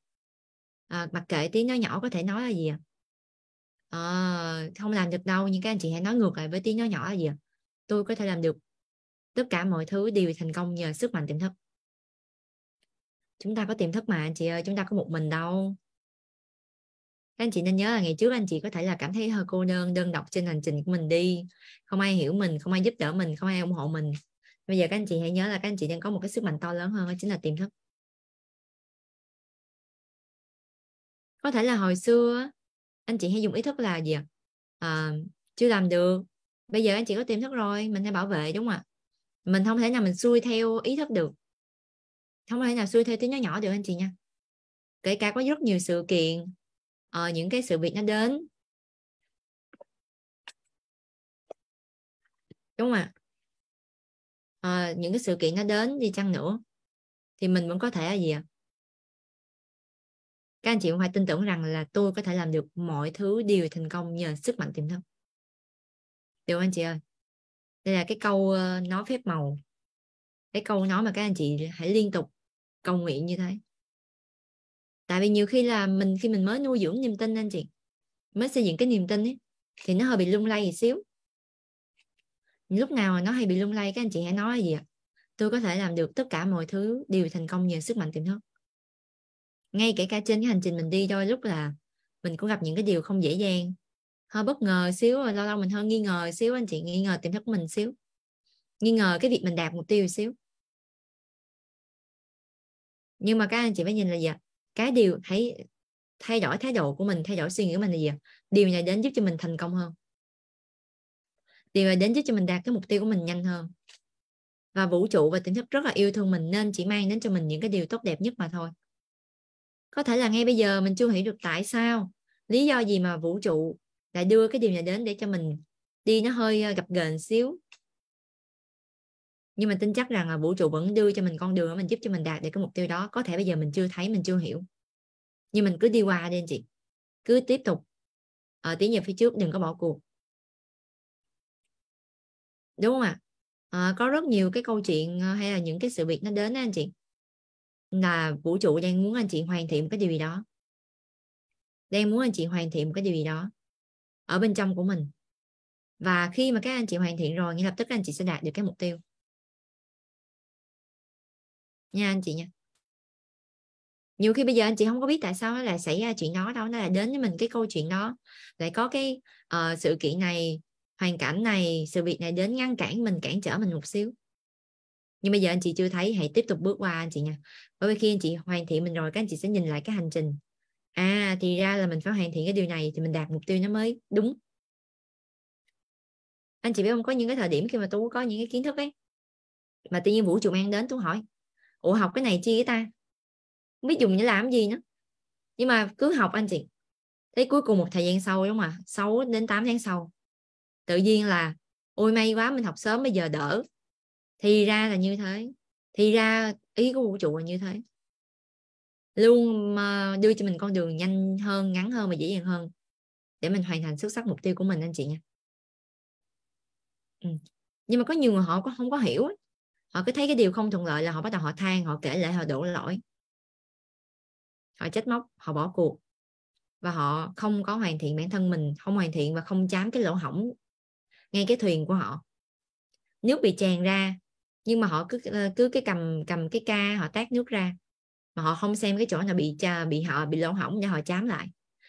à, mặc kệ tiếng nói nhỏ có thể nói là gì à? À, không làm được đâu nhưng các anh chị hãy nói ngược lại với tiếng nói nhỏ là gì à? tôi có thể làm được tất cả mọi thứ đều thành công nhờ sức mạnh tiềm thức chúng ta có tiềm thức mà anh chị ơi chúng ta có một mình đâu các anh chị nên nhớ là ngày trước anh chị có thể là cảm thấy hơi cô đơn đơn độc trên hành trình của mình đi không ai hiểu mình không ai giúp đỡ mình không ai ủng hộ mình bây giờ các anh chị hãy nhớ là các anh chị đang có một cái sức mạnh to lớn hơn đó chính là tiềm thức có thể là hồi xưa anh chị hay dùng ý thức là gì ạ à, chưa làm được bây giờ anh chị có tiềm thức rồi mình hãy bảo vệ đúng không ạ mình không thể nào mình xuôi theo ý thức được không thể nào xuôi theo tiếng nói nhỏ được anh chị nha kể cả có rất nhiều sự kiện uh, những cái sự việc nó đến đúng không ạ à, những cái sự kiện nó đến đi chăng nữa thì mình vẫn có thể gì ạ các anh chị cũng phải tin tưởng rằng là tôi có thể làm được mọi thứ đều thành công nhờ sức mạnh tiềm thức được anh chị ơi đây là cái câu ờ, nói phép màu cái câu nói mà các anh chị hãy liên tục cầu nguyện như thế tại vì nhiều khi là mình khi mình mới nuôi dưỡng niềm tin anh chị mới xây dựng cái niềm tin ấy, thì nó hơi bị lung lay một xíu lúc nào nó hay bị lung lay các anh chị hãy nói gì ạ tôi có thể làm được tất cả mọi thứ đều thành công nhờ sức mạnh tiềm thức ngay kể cả trên cái hành trình mình đi đôi lúc là mình cũng gặp những cái điều không dễ dàng hơi bất ngờ xíu rồi lâu lâu mình hơi nghi ngờ xíu anh chị nghi ngờ tiềm thức mình xíu nghi ngờ cái việc mình đạt mục tiêu xíu nhưng mà các anh chị phải nhìn là gì ạ cái điều thấy thay đổi thái độ của mình thay đổi suy nghĩ của mình là gì điều này đến giúp cho mình thành công hơn điều này đến giúp cho mình đạt cái mục tiêu của mình nhanh hơn và vũ trụ và tỉnh thức rất là yêu thương mình nên chỉ mang đến cho mình những cái điều tốt đẹp nhất mà thôi có thể là ngay bây giờ mình chưa hiểu được tại sao lý do gì mà vũ trụ lại đưa cái điều này đến để cho mình đi nó hơi ờ, gặp gền xíu nhưng mà tin chắc rằng là vũ trụ vẫn đưa cho mình con đường mình giúp cho mình đạt được cái mục tiêu đó có thể bây giờ mình chưa thấy mình chưa hiểu nhưng mình cứ đi qua đi anh chị cứ tiếp tục ở ờ, tiến về phía trước đừng có bỏ cuộc đúng không ạ à? có rất nhiều cái câu chuyện ờ, hay là những cái sự việc nó đến anh chị là vũ trụ đang muốn anh chị hoàn thiện một cái điều gì đó đang muốn anh chị hoàn thiện một cái điều gì đó ở bên trong của mình và khi mà các anh chị hoàn thiện rồi ngay lập tức anh chị sẽ đạt được cái mục tiêu nha anh chị nha nhiều khi bây giờ anh chị không có biết tại sao nó lại xảy ra chuyện đó đâu nó là đến với mình cái câu chuyện đó lại có cái uh, sự kiện này hoàn cảnh này sự việc này đến ngăn cản mình cản trở mình một xíu nhưng bây giờ anh chị chưa thấy hãy tiếp tục bước qua anh chị nha bởi vì khi anh chị hoàn thiện mình rồi các anh chị sẽ nhìn lại cái hành trình à thì ra là mình phải hoàn thiện cái điều này thì mình đạt mục tiêu nó mới đúng anh chị biết không có những cái thời điểm khi mà tôi có những cái kiến thức ấy mà tự nhiên vũ trụ mang đến tôi hỏi ủa học cái này chi cái ta không biết dùng để làm gì nữa nhưng mà cứ học anh chị thế cuối cùng một thời gian sau đúng không ạ à? 6 đến 8 tháng sau tự nhiên là ôi may quá mình học sớm bây giờ đỡ thì ra là như thế thì ra ý của vũ trụ là như thế luôn mà đưa cho mình con đường nhanh hơn ngắn hơn và dễ dàng hơn để mình hoàn thành xuất sắc mục tiêu của mình anh chị nha ừ. nhưng mà có nhiều người họ cũng không có hiểu ấy họ cứ thấy cái điều không thuận lợi là họ bắt đầu họ than họ kể lại họ đổ lỗi họ chết móc họ bỏ cuộc và họ không có hoàn thiện bản thân mình không hoàn thiện và không chám cái lỗ hỏng ngay cái thuyền của họ nước bị tràn ra nhưng mà họ cứ ờ, cứ cái cầm cầm cái ca họ tát nước ra mà họ không xem cái chỗ nào bị bị họ bị lỗ hỏng để họ chám lại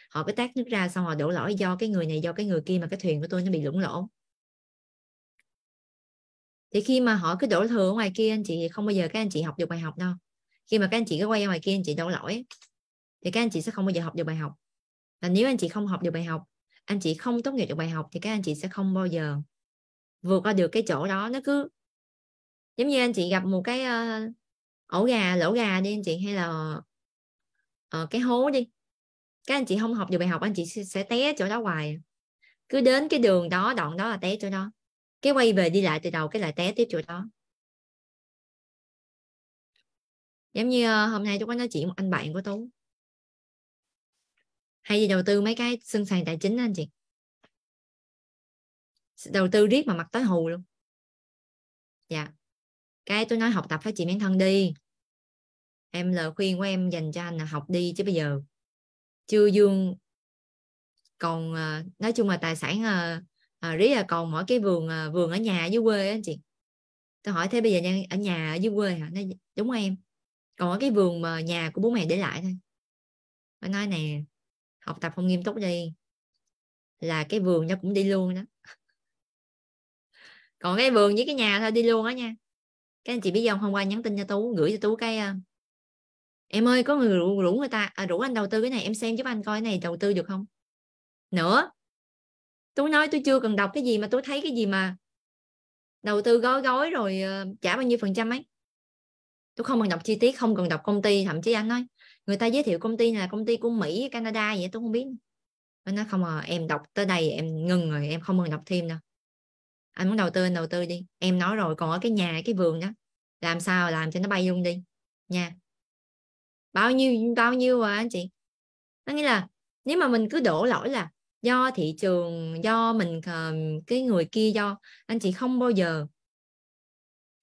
họ cứ tát nước ra xong họ đổ lỗi do cái người này do cái người kia mà cái thuyền của tôi nó bị lủng lỗ thì khi mà họ cứ đổ thừa ở ngoài kia anh chị thì không bao giờ các anh chị học được bài học đâu khi mà các anh chị cứ quay ra ngoài kia anh chị đổ lỗi thì các anh chị sẽ không bao giờ học được bài học và nếu anh chị không học được bài học anh chị không tốt nghiệp được bài học thì các anh chị sẽ không bao giờ vượt qua được cái chỗ đó nó cứ giống như anh chị gặp một cái uh, ổ gà lỗ gà đi anh chị hay là uh, cái hố đi các anh chị không học được bài học anh chị sẽ té chỗ đó hoài cứ đến cái đường đó đoạn đó là té chỗ đó cái quay về đi lại từ đầu cái lại té tiếp chỗ đó giống như ờ, hôm nay tôi có nói chuyện một anh bạn của tú hay gì đầu tư mấy cái sân sàn tài chính anh chị đầu tư riết mà mặt tới hù luôn dạ cái tôi nói học tập phát triển bản thân đi em lời khuyên của em dành cho anh là học đi chứ bây giờ chưa dương còn ờ, nói chung là tài sản ờ, à, rí là còn mỗi cái vườn à, vườn ở nhà dưới quê anh chị tôi hỏi thế bây giờ nha, ở nhà ở dưới quê hả nó đúng không, em còn ở cái vườn mà nhà của bố mẹ để lại thôi nó nói nè học tập không nghiêm túc đi là cái vườn nó cũng đi luôn đó còn cái vườn với cái nhà thôi đi luôn đó nha các anh chị biết không hôm qua nhắn tin cho tú gửi cho tú cái à, em ơi có người rủ, rủ người ta à, rủ anh đầu tư cái này em xem giúp anh coi cái này đầu tư được không nữa tôi nói tôi chưa cần đọc cái gì mà tôi thấy cái gì mà đầu tư gói gói rồi ờ, trả bao nhiêu phần trăm ấy tôi không cần đọc chi tiết không cần đọc công ty thậm chí anh nói người ta giới thiệu công ty là công ty của mỹ canada vậy tôi không biết anh nói không à em đọc tới đây em ngừng rồi em không cần đọc thêm đâu anh muốn đầu tư anh đầu tư đi em nói rồi còn ở cái nhà cái vườn đó làm sao làm cho nó bay luôn đi nha bao nhiêu bao nhiêu à anh chị nó nghĩa là nếu mà mình cứ đổ lỗi là do thị trường do mình ờ, cái người kia do anh chị không bao giờ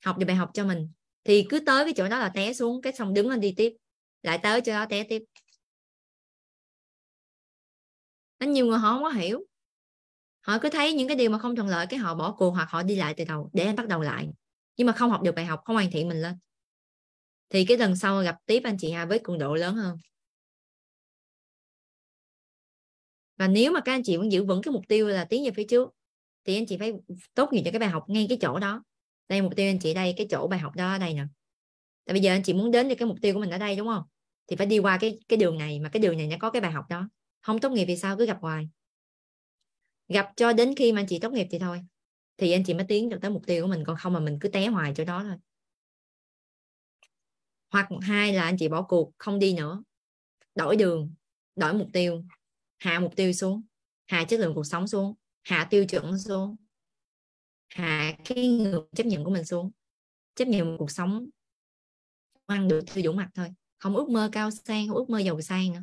học được bài học cho mình thì cứ tới cái chỗ đó là té xuống cái xong đứng lên đi tiếp lại tới chỗ đó té tiếp anh nhiều người họ không có hiểu họ cứ thấy những cái điều mà không thuận lợi cái họ bỏ cuộc hoặc họ đi lại từ đầu để anh bắt đầu lại nhưng mà không học được bài học không hoàn thiện mình lên thì cái lần sau gặp tiếp anh chị ha với cường độ lớn hơn và nếu mà các anh chị vẫn giữ vững cái mục tiêu là tiến về phía trước thì anh chị phải tốt nghiệp cho cái bài học ngay cái chỗ đó đây mục tiêu anh chị đây cái chỗ bài học đó ở đây nè tại bây giờ anh chị muốn đến được cái mục tiêu của mình ở đây đúng không thì phải đi qua cái cái đường này mà cái đường này nó có cái bài học đó không tốt nghiệp vì sao cứ gặp hoài gặp cho đến khi mà anh chị tốt nghiệp thì thôi thì anh chị mới tiến được tới mục tiêu của mình còn không mà mình cứ té hoài chỗ đó thôi hoặc hai là anh chị bỏ cuộc không đi nữa đổi đường đổi mục tiêu hạ mục tiêu xuống hạ chất lượng cuộc sống xuống hạ tiêu chuẩn xuống hạ cái người chấp nhận của mình xuống chấp nhận cuộc sống ăn được thư dũng mặt thôi không ước mơ cao sang không ước mơ giàu sang nữa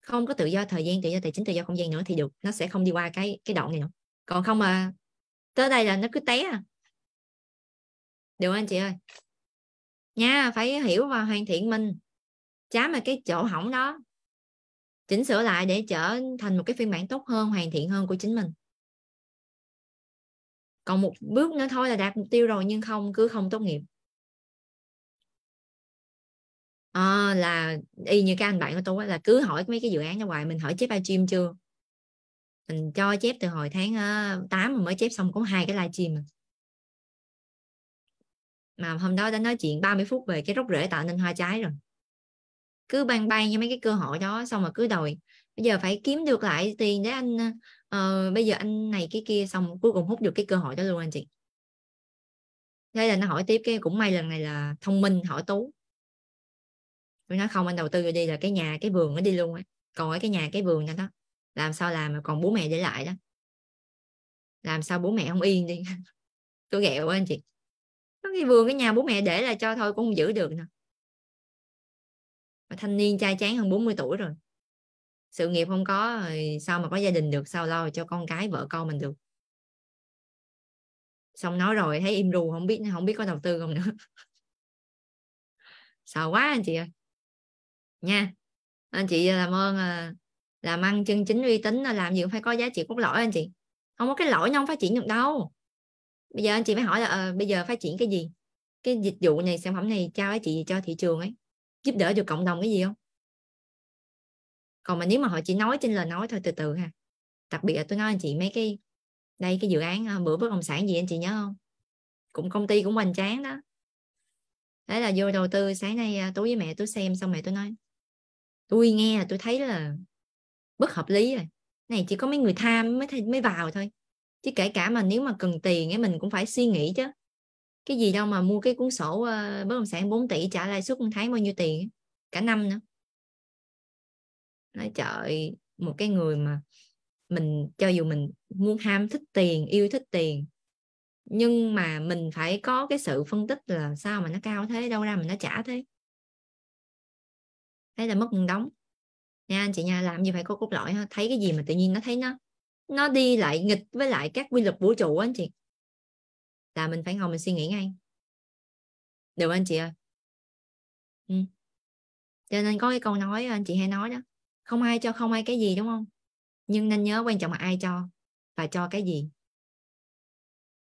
không có tự do thời gian tự do tài chính tự do không gian nữa thì được nó sẽ không đi qua cái cái đoạn này nữa còn không mà tới đây là nó cứ té à được anh chị ơi nha phải hiểu và hoàn thiện mình chám mà cái chỗ hỏng đó chỉnh sửa lại để trở thành một cái phiên bản tốt hơn hoàn thiện hơn của chính mình còn một bước nữa thôi là đạt mục tiêu rồi nhưng không cứ không tốt nghiệp à, là y như các anh bạn của tôi là cứ hỏi mấy cái dự án ra ngoài mình hỏi chép live stream chưa mình cho chép từ hồi tháng 8 ờ, mà mới chép xong có hai cái live stream à. mà hôm đó đã nói chuyện 30 phút về cái rốc rễ tạo nên hoa trái rồi cứ ban ban cho mấy cái cơ hội đó xong rồi cứ đòi bây giờ phải kiếm được lại tiền để anh uh, bây giờ anh này cái kia xong cuối cùng hút được cái cơ hội đó luôn anh chị thế là nó hỏi tiếp cái cũng may lần này là thông minh hỏi tú tôi nói không anh đầu tư rồi đi là cái nhà cái vườn nó đi luôn á còn cái nhà cái vườn đó, đó làm sao làm mà còn bố mẹ để lại đó làm sao bố mẹ không yên đi tôi ghẹo anh chị cái vườn cái nhà bố mẹ để là cho thôi cũng không giữ được nè mà thanh niên trai chán hơn 40 tuổi rồi sự nghiệp không có rồi sao mà có gia đình được sao lo cho con cái vợ con mình được xong nói rồi thấy im ru không biết không biết có đầu tư không nữa sợ quá anh chị ơi nha anh chị làm ơn à, làm ăn chân chính uy tín à, làm gì cũng phải có giá trị cốt lõi anh chị không có cái lỗi nó không phát triển được đâu bây giờ anh chị mới hỏi là à, bây giờ phát triển cái gì cái dịch vụ này sản phẩm này trao giá trị cho thị trường ấy giúp đỡ cho cộng đồng cái gì không còn mà nếu mà họ chỉ nói trên lời nói thôi từ từ ha đặc biệt là tôi nói anh chị mấy cái đây cái dự án à, bữa bất động sản gì anh chị nhớ không cũng công ty cũng hoành tráng đó đấy là vô đầu tư sáng nay à, tôi với mẹ tôi xem xong mẹ tôi nói tôi nghe là tôi thấy là bất hợp lý rồi này chỉ có mấy người tham mới mới vào thôi chứ kể cả mà nếu mà cần tiền ấy mình cũng phải suy nghĩ chứ cái gì đâu mà mua cái cuốn sổ uh, bất động sản 4 tỷ trả lãi suất một tháng bao nhiêu tiền cả năm nữa nói trời một cái người mà mình cho dù mình muốn ham thích tiền yêu thích tiền nhưng mà mình phải có cái sự phân tích là sao mà nó cao thế đâu ra mình nó trả thế thế là mất một đóng nha anh chị nha làm gì phải có cốt lõi ha thấy cái gì mà tự nhiên nó thấy nó nó đi lại nghịch với lại các quy luật vũ trụ anh chị là mình phải ngồi mình suy nghĩ ngay được anh chị ơi ừ. cho nên có cái câu nói anh chị hay nói đó không ai cho không ai cái gì đúng không nhưng nên nhớ quan trọng là ai cho và cho cái gì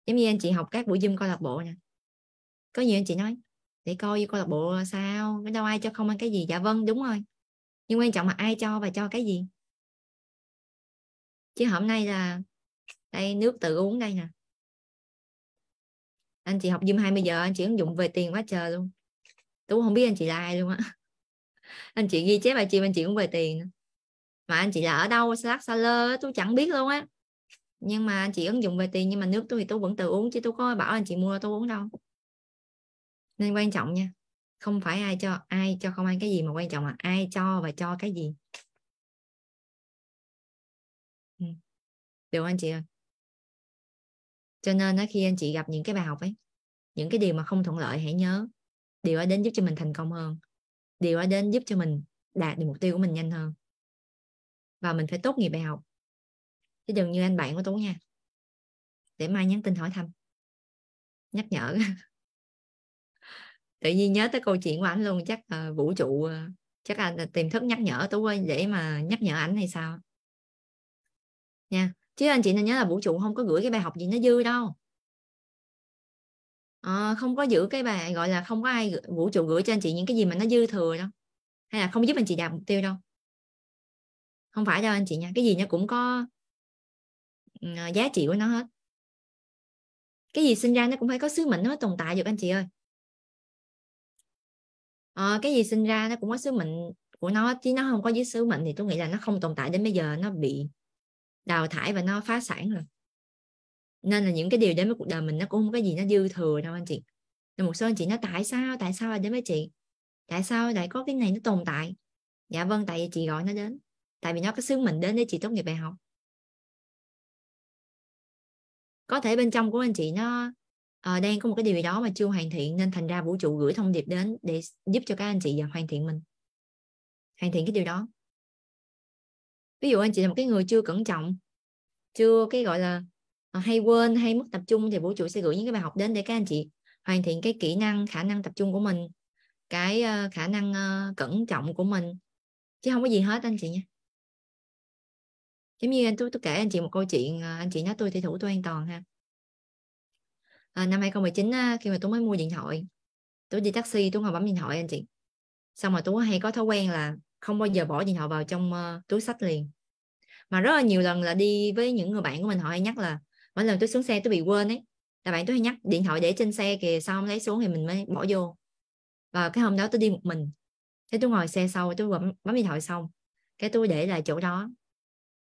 giống như anh chị học các buổi gym câu lạc bộ nè có nhiều anh chị nói để coi vô câu lạc bộ sao cái đâu ai cho không ăn cái gì dạ vâng đúng rồi nhưng quan trọng là ai cho và cho cái gì chứ hôm nay là đây nước tự uống đây nè anh chị học gym 20 giờ anh chị ứng dụng về tiền quá trời luôn tôi không biết anh chị là ai luôn á anh chị ghi chép bài chim anh chị cũng về tiền mà anh chị là ở đâu salad saler tôi chẳng biết luôn á nhưng mà anh chị ứng dụng về tiền nhưng mà nước tôi thì tôi vẫn tự uống chứ tôi có bảo anh chị mua tôi uống đâu nên quan trọng nha không phải ai cho ai cho không ai cái gì mà quan trọng là ai cho và cho cái gì ừ. được anh chị ơi cho nên khi anh chị gặp những cái bài học ấy những cái điều mà không thuận lợi hãy nhớ điều đó đến giúp cho mình thành công hơn điều đó đến giúp cho mình đạt được mục tiêu của mình nhanh hơn và mình phải tốt nghiệp bài học chứ đừng như anh bạn của tú nha để mai nhắn tin hỏi thăm nhắc nhở tự nhiên nhớ tới câu chuyện của anh luôn chắc uh, vũ trụ uh, chắc là tìm thức nhắc nhở tú ơi để mà nhắc nhở ảnh hay sao nha chứ anh chị nên nhớ là vũ trụ không có gửi cái bài học gì nó dư đâu à, không có giữ cái bài gọi là không có ai vũ trụ gửi cho anh chị những cái gì mà nó dư thừa đâu hay là không giúp anh chị đạt mục tiêu đâu không phải đâu anh chị nha cái gì nó cũng có ừ, giá trị của nó hết cái gì sinh ra nó cũng phải có sứ mệnh nó mới tồn tại được anh chị ơi à, cái gì sinh ra nó cũng có sứ mệnh của nó chứ nó không có dưới sứ mệnh thì tôi nghĩ là nó không tồn tại đến bây giờ nó bị đào thải và nó phá sản rồi nên là những cái điều đến với cuộc đời mình nó cũng không có gì nó dư thừa đâu anh chị rồi một số anh chị nó tại sao tại sao lại đến với chị tại sao lại có cái này nó tồn tại dạ vâng tại vì chị gọi nó đến tại vì nó có sứ mình đến để chị tốt nghiệp đại học có thể bên trong của anh chị nó uh, đang có một cái điều gì đó mà chưa hoàn thiện nên thành ra vũ trụ gửi thông điệp đến để giúp cho các anh chị dạ, hoàn thiện mình hoàn thiện cái điều đó ví dụ anh chị là một cái người chưa cẩn trọng chưa cái gọi là à, hay quên hay mất tập trung thì vũ trụ sẽ gửi những cái bài học đến để các anh chị hoàn thiện cái kỹ năng khả năng tập trung của mình cái ờ, khả năng ờ, cẩn trọng của mình chứ không có gì hết anh chị nha giống như anh tôi tôi kể anh chị một câu chuyện ờ, anh chị nói tôi thì thủ tôi an toàn ha à, năm 2019 á, khi mà tôi mới mua điện thoại tôi đi taxi tôi ngồi bấm điện thoại anh chị xong rồi tôi hay có thói quen là không bao giờ bỏ điện thoại vào trong uh, túi sách liền mà rất là nhiều lần là đi với những người bạn của mình họ hay nhắc là mỗi lần tôi xuống xe tôi bị quên ấy là bạn tôi hay nhắc điện thoại để trên xe kìa sao không lấy xuống thì mình mới bỏ vô và cái hôm đó tôi đi một mình thế tôi ngồi xe sau tôi bấm, bấm điện thoại xong cái tôi để lại chỗ đó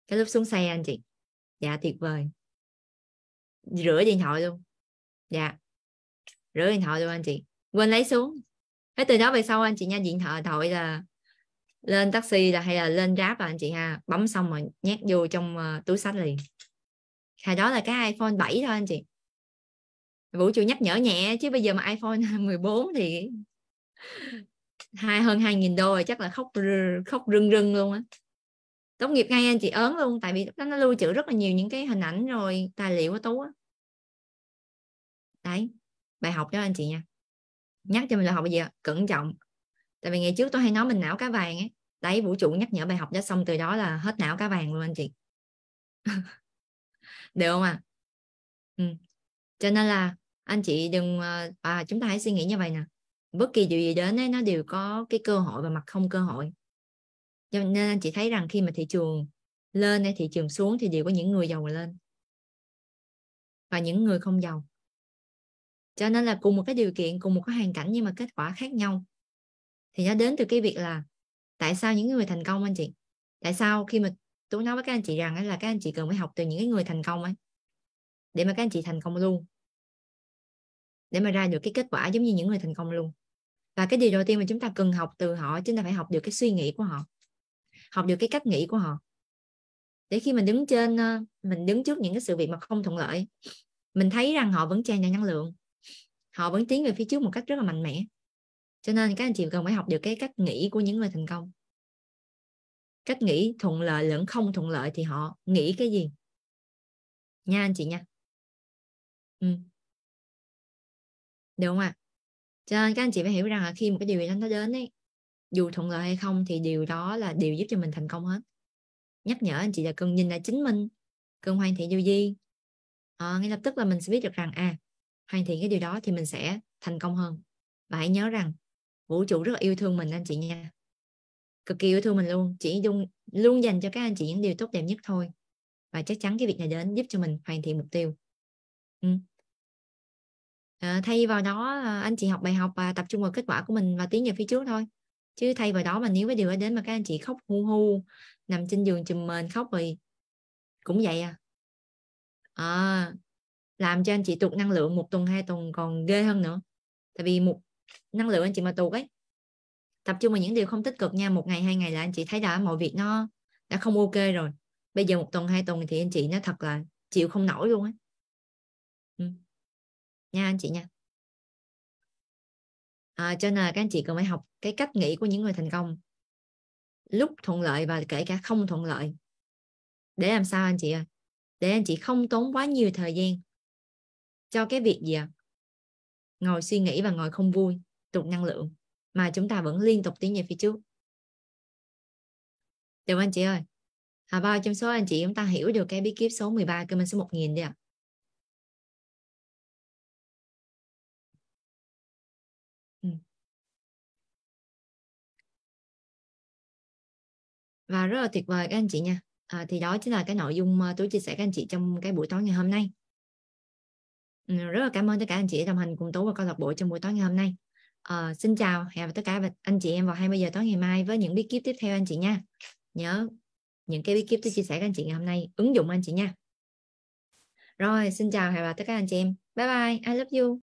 cái lúc xuống xe anh chị dạ tuyệt vời rửa điện thoại luôn dạ rửa điện thoại luôn anh chị quên lấy xuống thế từ đó về sau anh chị nha điện thoại thoại là lên taxi là hay là lên grab là anh chị ha bấm xong rồi nhét vô trong uh, túi sách liền hồi đó là cái iphone 7 thôi anh chị vũ trụ nhắc nhở nhẹ chứ bây giờ mà iphone 14 thì hai hơn hai nghìn đô rồi chắc là khóc rưng, khóc rưng rưng luôn á tốt nghiệp ngay anh chị ớn luôn tại vì nó, nó lưu trữ rất là nhiều những cái hình ảnh rồi tài liệu của tú á đấy bài học cho anh chị nha nhắc cho mình là học bây giờ cẩn trọng tại vì ngày trước tôi hay nói mình não cá vàng ấy đấy vũ trụ nhắc nhở bài học đó xong từ đó là hết não cá vàng luôn anh chị được không ạ à? ừ. cho nên là anh chị đừng ờ, à, chúng ta hãy suy nghĩ như vậy nè bất kỳ điều gì đến ấy, nó đều có cái cơ hội và mặt không cơ hội cho nên anh chị thấy rằng khi mà thị trường lên hay thị trường xuống thì đều có những người giàu lên và những người không giàu cho nên là cùng một cái điều kiện cùng một cái hoàn cảnh nhưng mà kết quả khác nhau thì nó đến từ cái việc là tại sao những người thành công anh chị tại sao khi mà tôi nói với các anh chị rằng là các anh chị cần phải học từ những người thành công ấy để mà các anh chị thành công luôn để mà ra được cái kết quả giống như những người thành công luôn và cái điều đầu tiên mà chúng ta cần học từ họ chúng ta phải học được cái suy nghĩ của họ học được cái cách nghĩ của họ để khi mình đứng trên mình đứng trước những cái sự việc mà không thuận lợi mình thấy rằng họ vẫn tràn đầy năng lượng họ vẫn tiến về phía trước một cách rất là mạnh mẽ cho nên các anh chị cần phải học được cái cách nghĩ của những người thành công cách nghĩ thuận lợi lẫn không thuận lợi thì họ nghĩ cái gì nha anh chị nha ừ. được không ạ à? cho nên các anh chị phải hiểu rằng là khi một cái điều gì đó nó đến ấy dù thuận lợi hay không thì điều đó là điều giúp cho mình thành công hết nhắc nhở anh chị là cần nhìn lại chính mình cần hoàn thiện điều gì à, ngay lập tức là mình sẽ biết được rằng à hoàn thiện cái điều đó thì mình sẽ thành công hơn và hãy nhớ rằng vũ trụ rất là yêu thương mình anh chị nha cực kỳ yêu thương mình luôn chỉ luôn luôn dành cho các anh chị những điều tốt đẹp nhất thôi và chắc chắn cái việc này đến giúp cho mình hoàn thiện mục tiêu ừ. à, thay vào đó à, anh chị học bài học và tập trung vào kết quả của mình và tiến về phía trước thôi chứ thay vào đó mà nếu cái điều đó đến mà các anh chị khóc hu hu nằm trên giường chùm mền khóc thì cũng vậy à. à làm cho anh chị tụt năng lượng một tuần hai tuần còn ghê hơn nữa tại vì một năng lượng anh chị mà tuột ấy tập trung vào những điều không tích cực nha một ngày hai ngày là anh chị thấy đã mọi việc nó đã không ok rồi bây giờ một tuần hai tuần thì anh chị nó thật là chịu không nổi luôn á ừ. nha anh chị nha à, cho nên là các anh chị cần phải học cái cách nghĩ của những người thành công lúc thuận lợi và kể cả không thuận lợi để làm sao anh chị ơi để anh chị không tốn quá nhiều thời gian cho cái việc gì à? ngồi suy nghĩ và ngồi không vui tụt năng lượng mà chúng ta vẫn liên tục tiến về phía trước được anh chị ơi à, bao trong số anh chị chúng ta hiểu được cái bí kíp số 13 mình số 1000 đi ạ à. và rất là tuyệt vời các anh chị nha à, thì đó chính là cái nội dung ờ, tôi chia sẻ các anh chị trong cái buổi tối ngày hôm nay Ừ, rất là cảm ơn tất cả anh chị đồng hành cùng tú và câu lạc bộ trong buổi tối ngày hôm nay à, xin chào hẹn tất cả anh chị em vào 20 giờ tối ngày mai với những bí kíp tiếp theo anh chị nha nhớ những cái bí kíp tôi chia sẻ với anh chị ngày hôm nay ứng dụng anh chị nha rồi xin chào hẹn gặp tất cả anh chị em bye bye I love you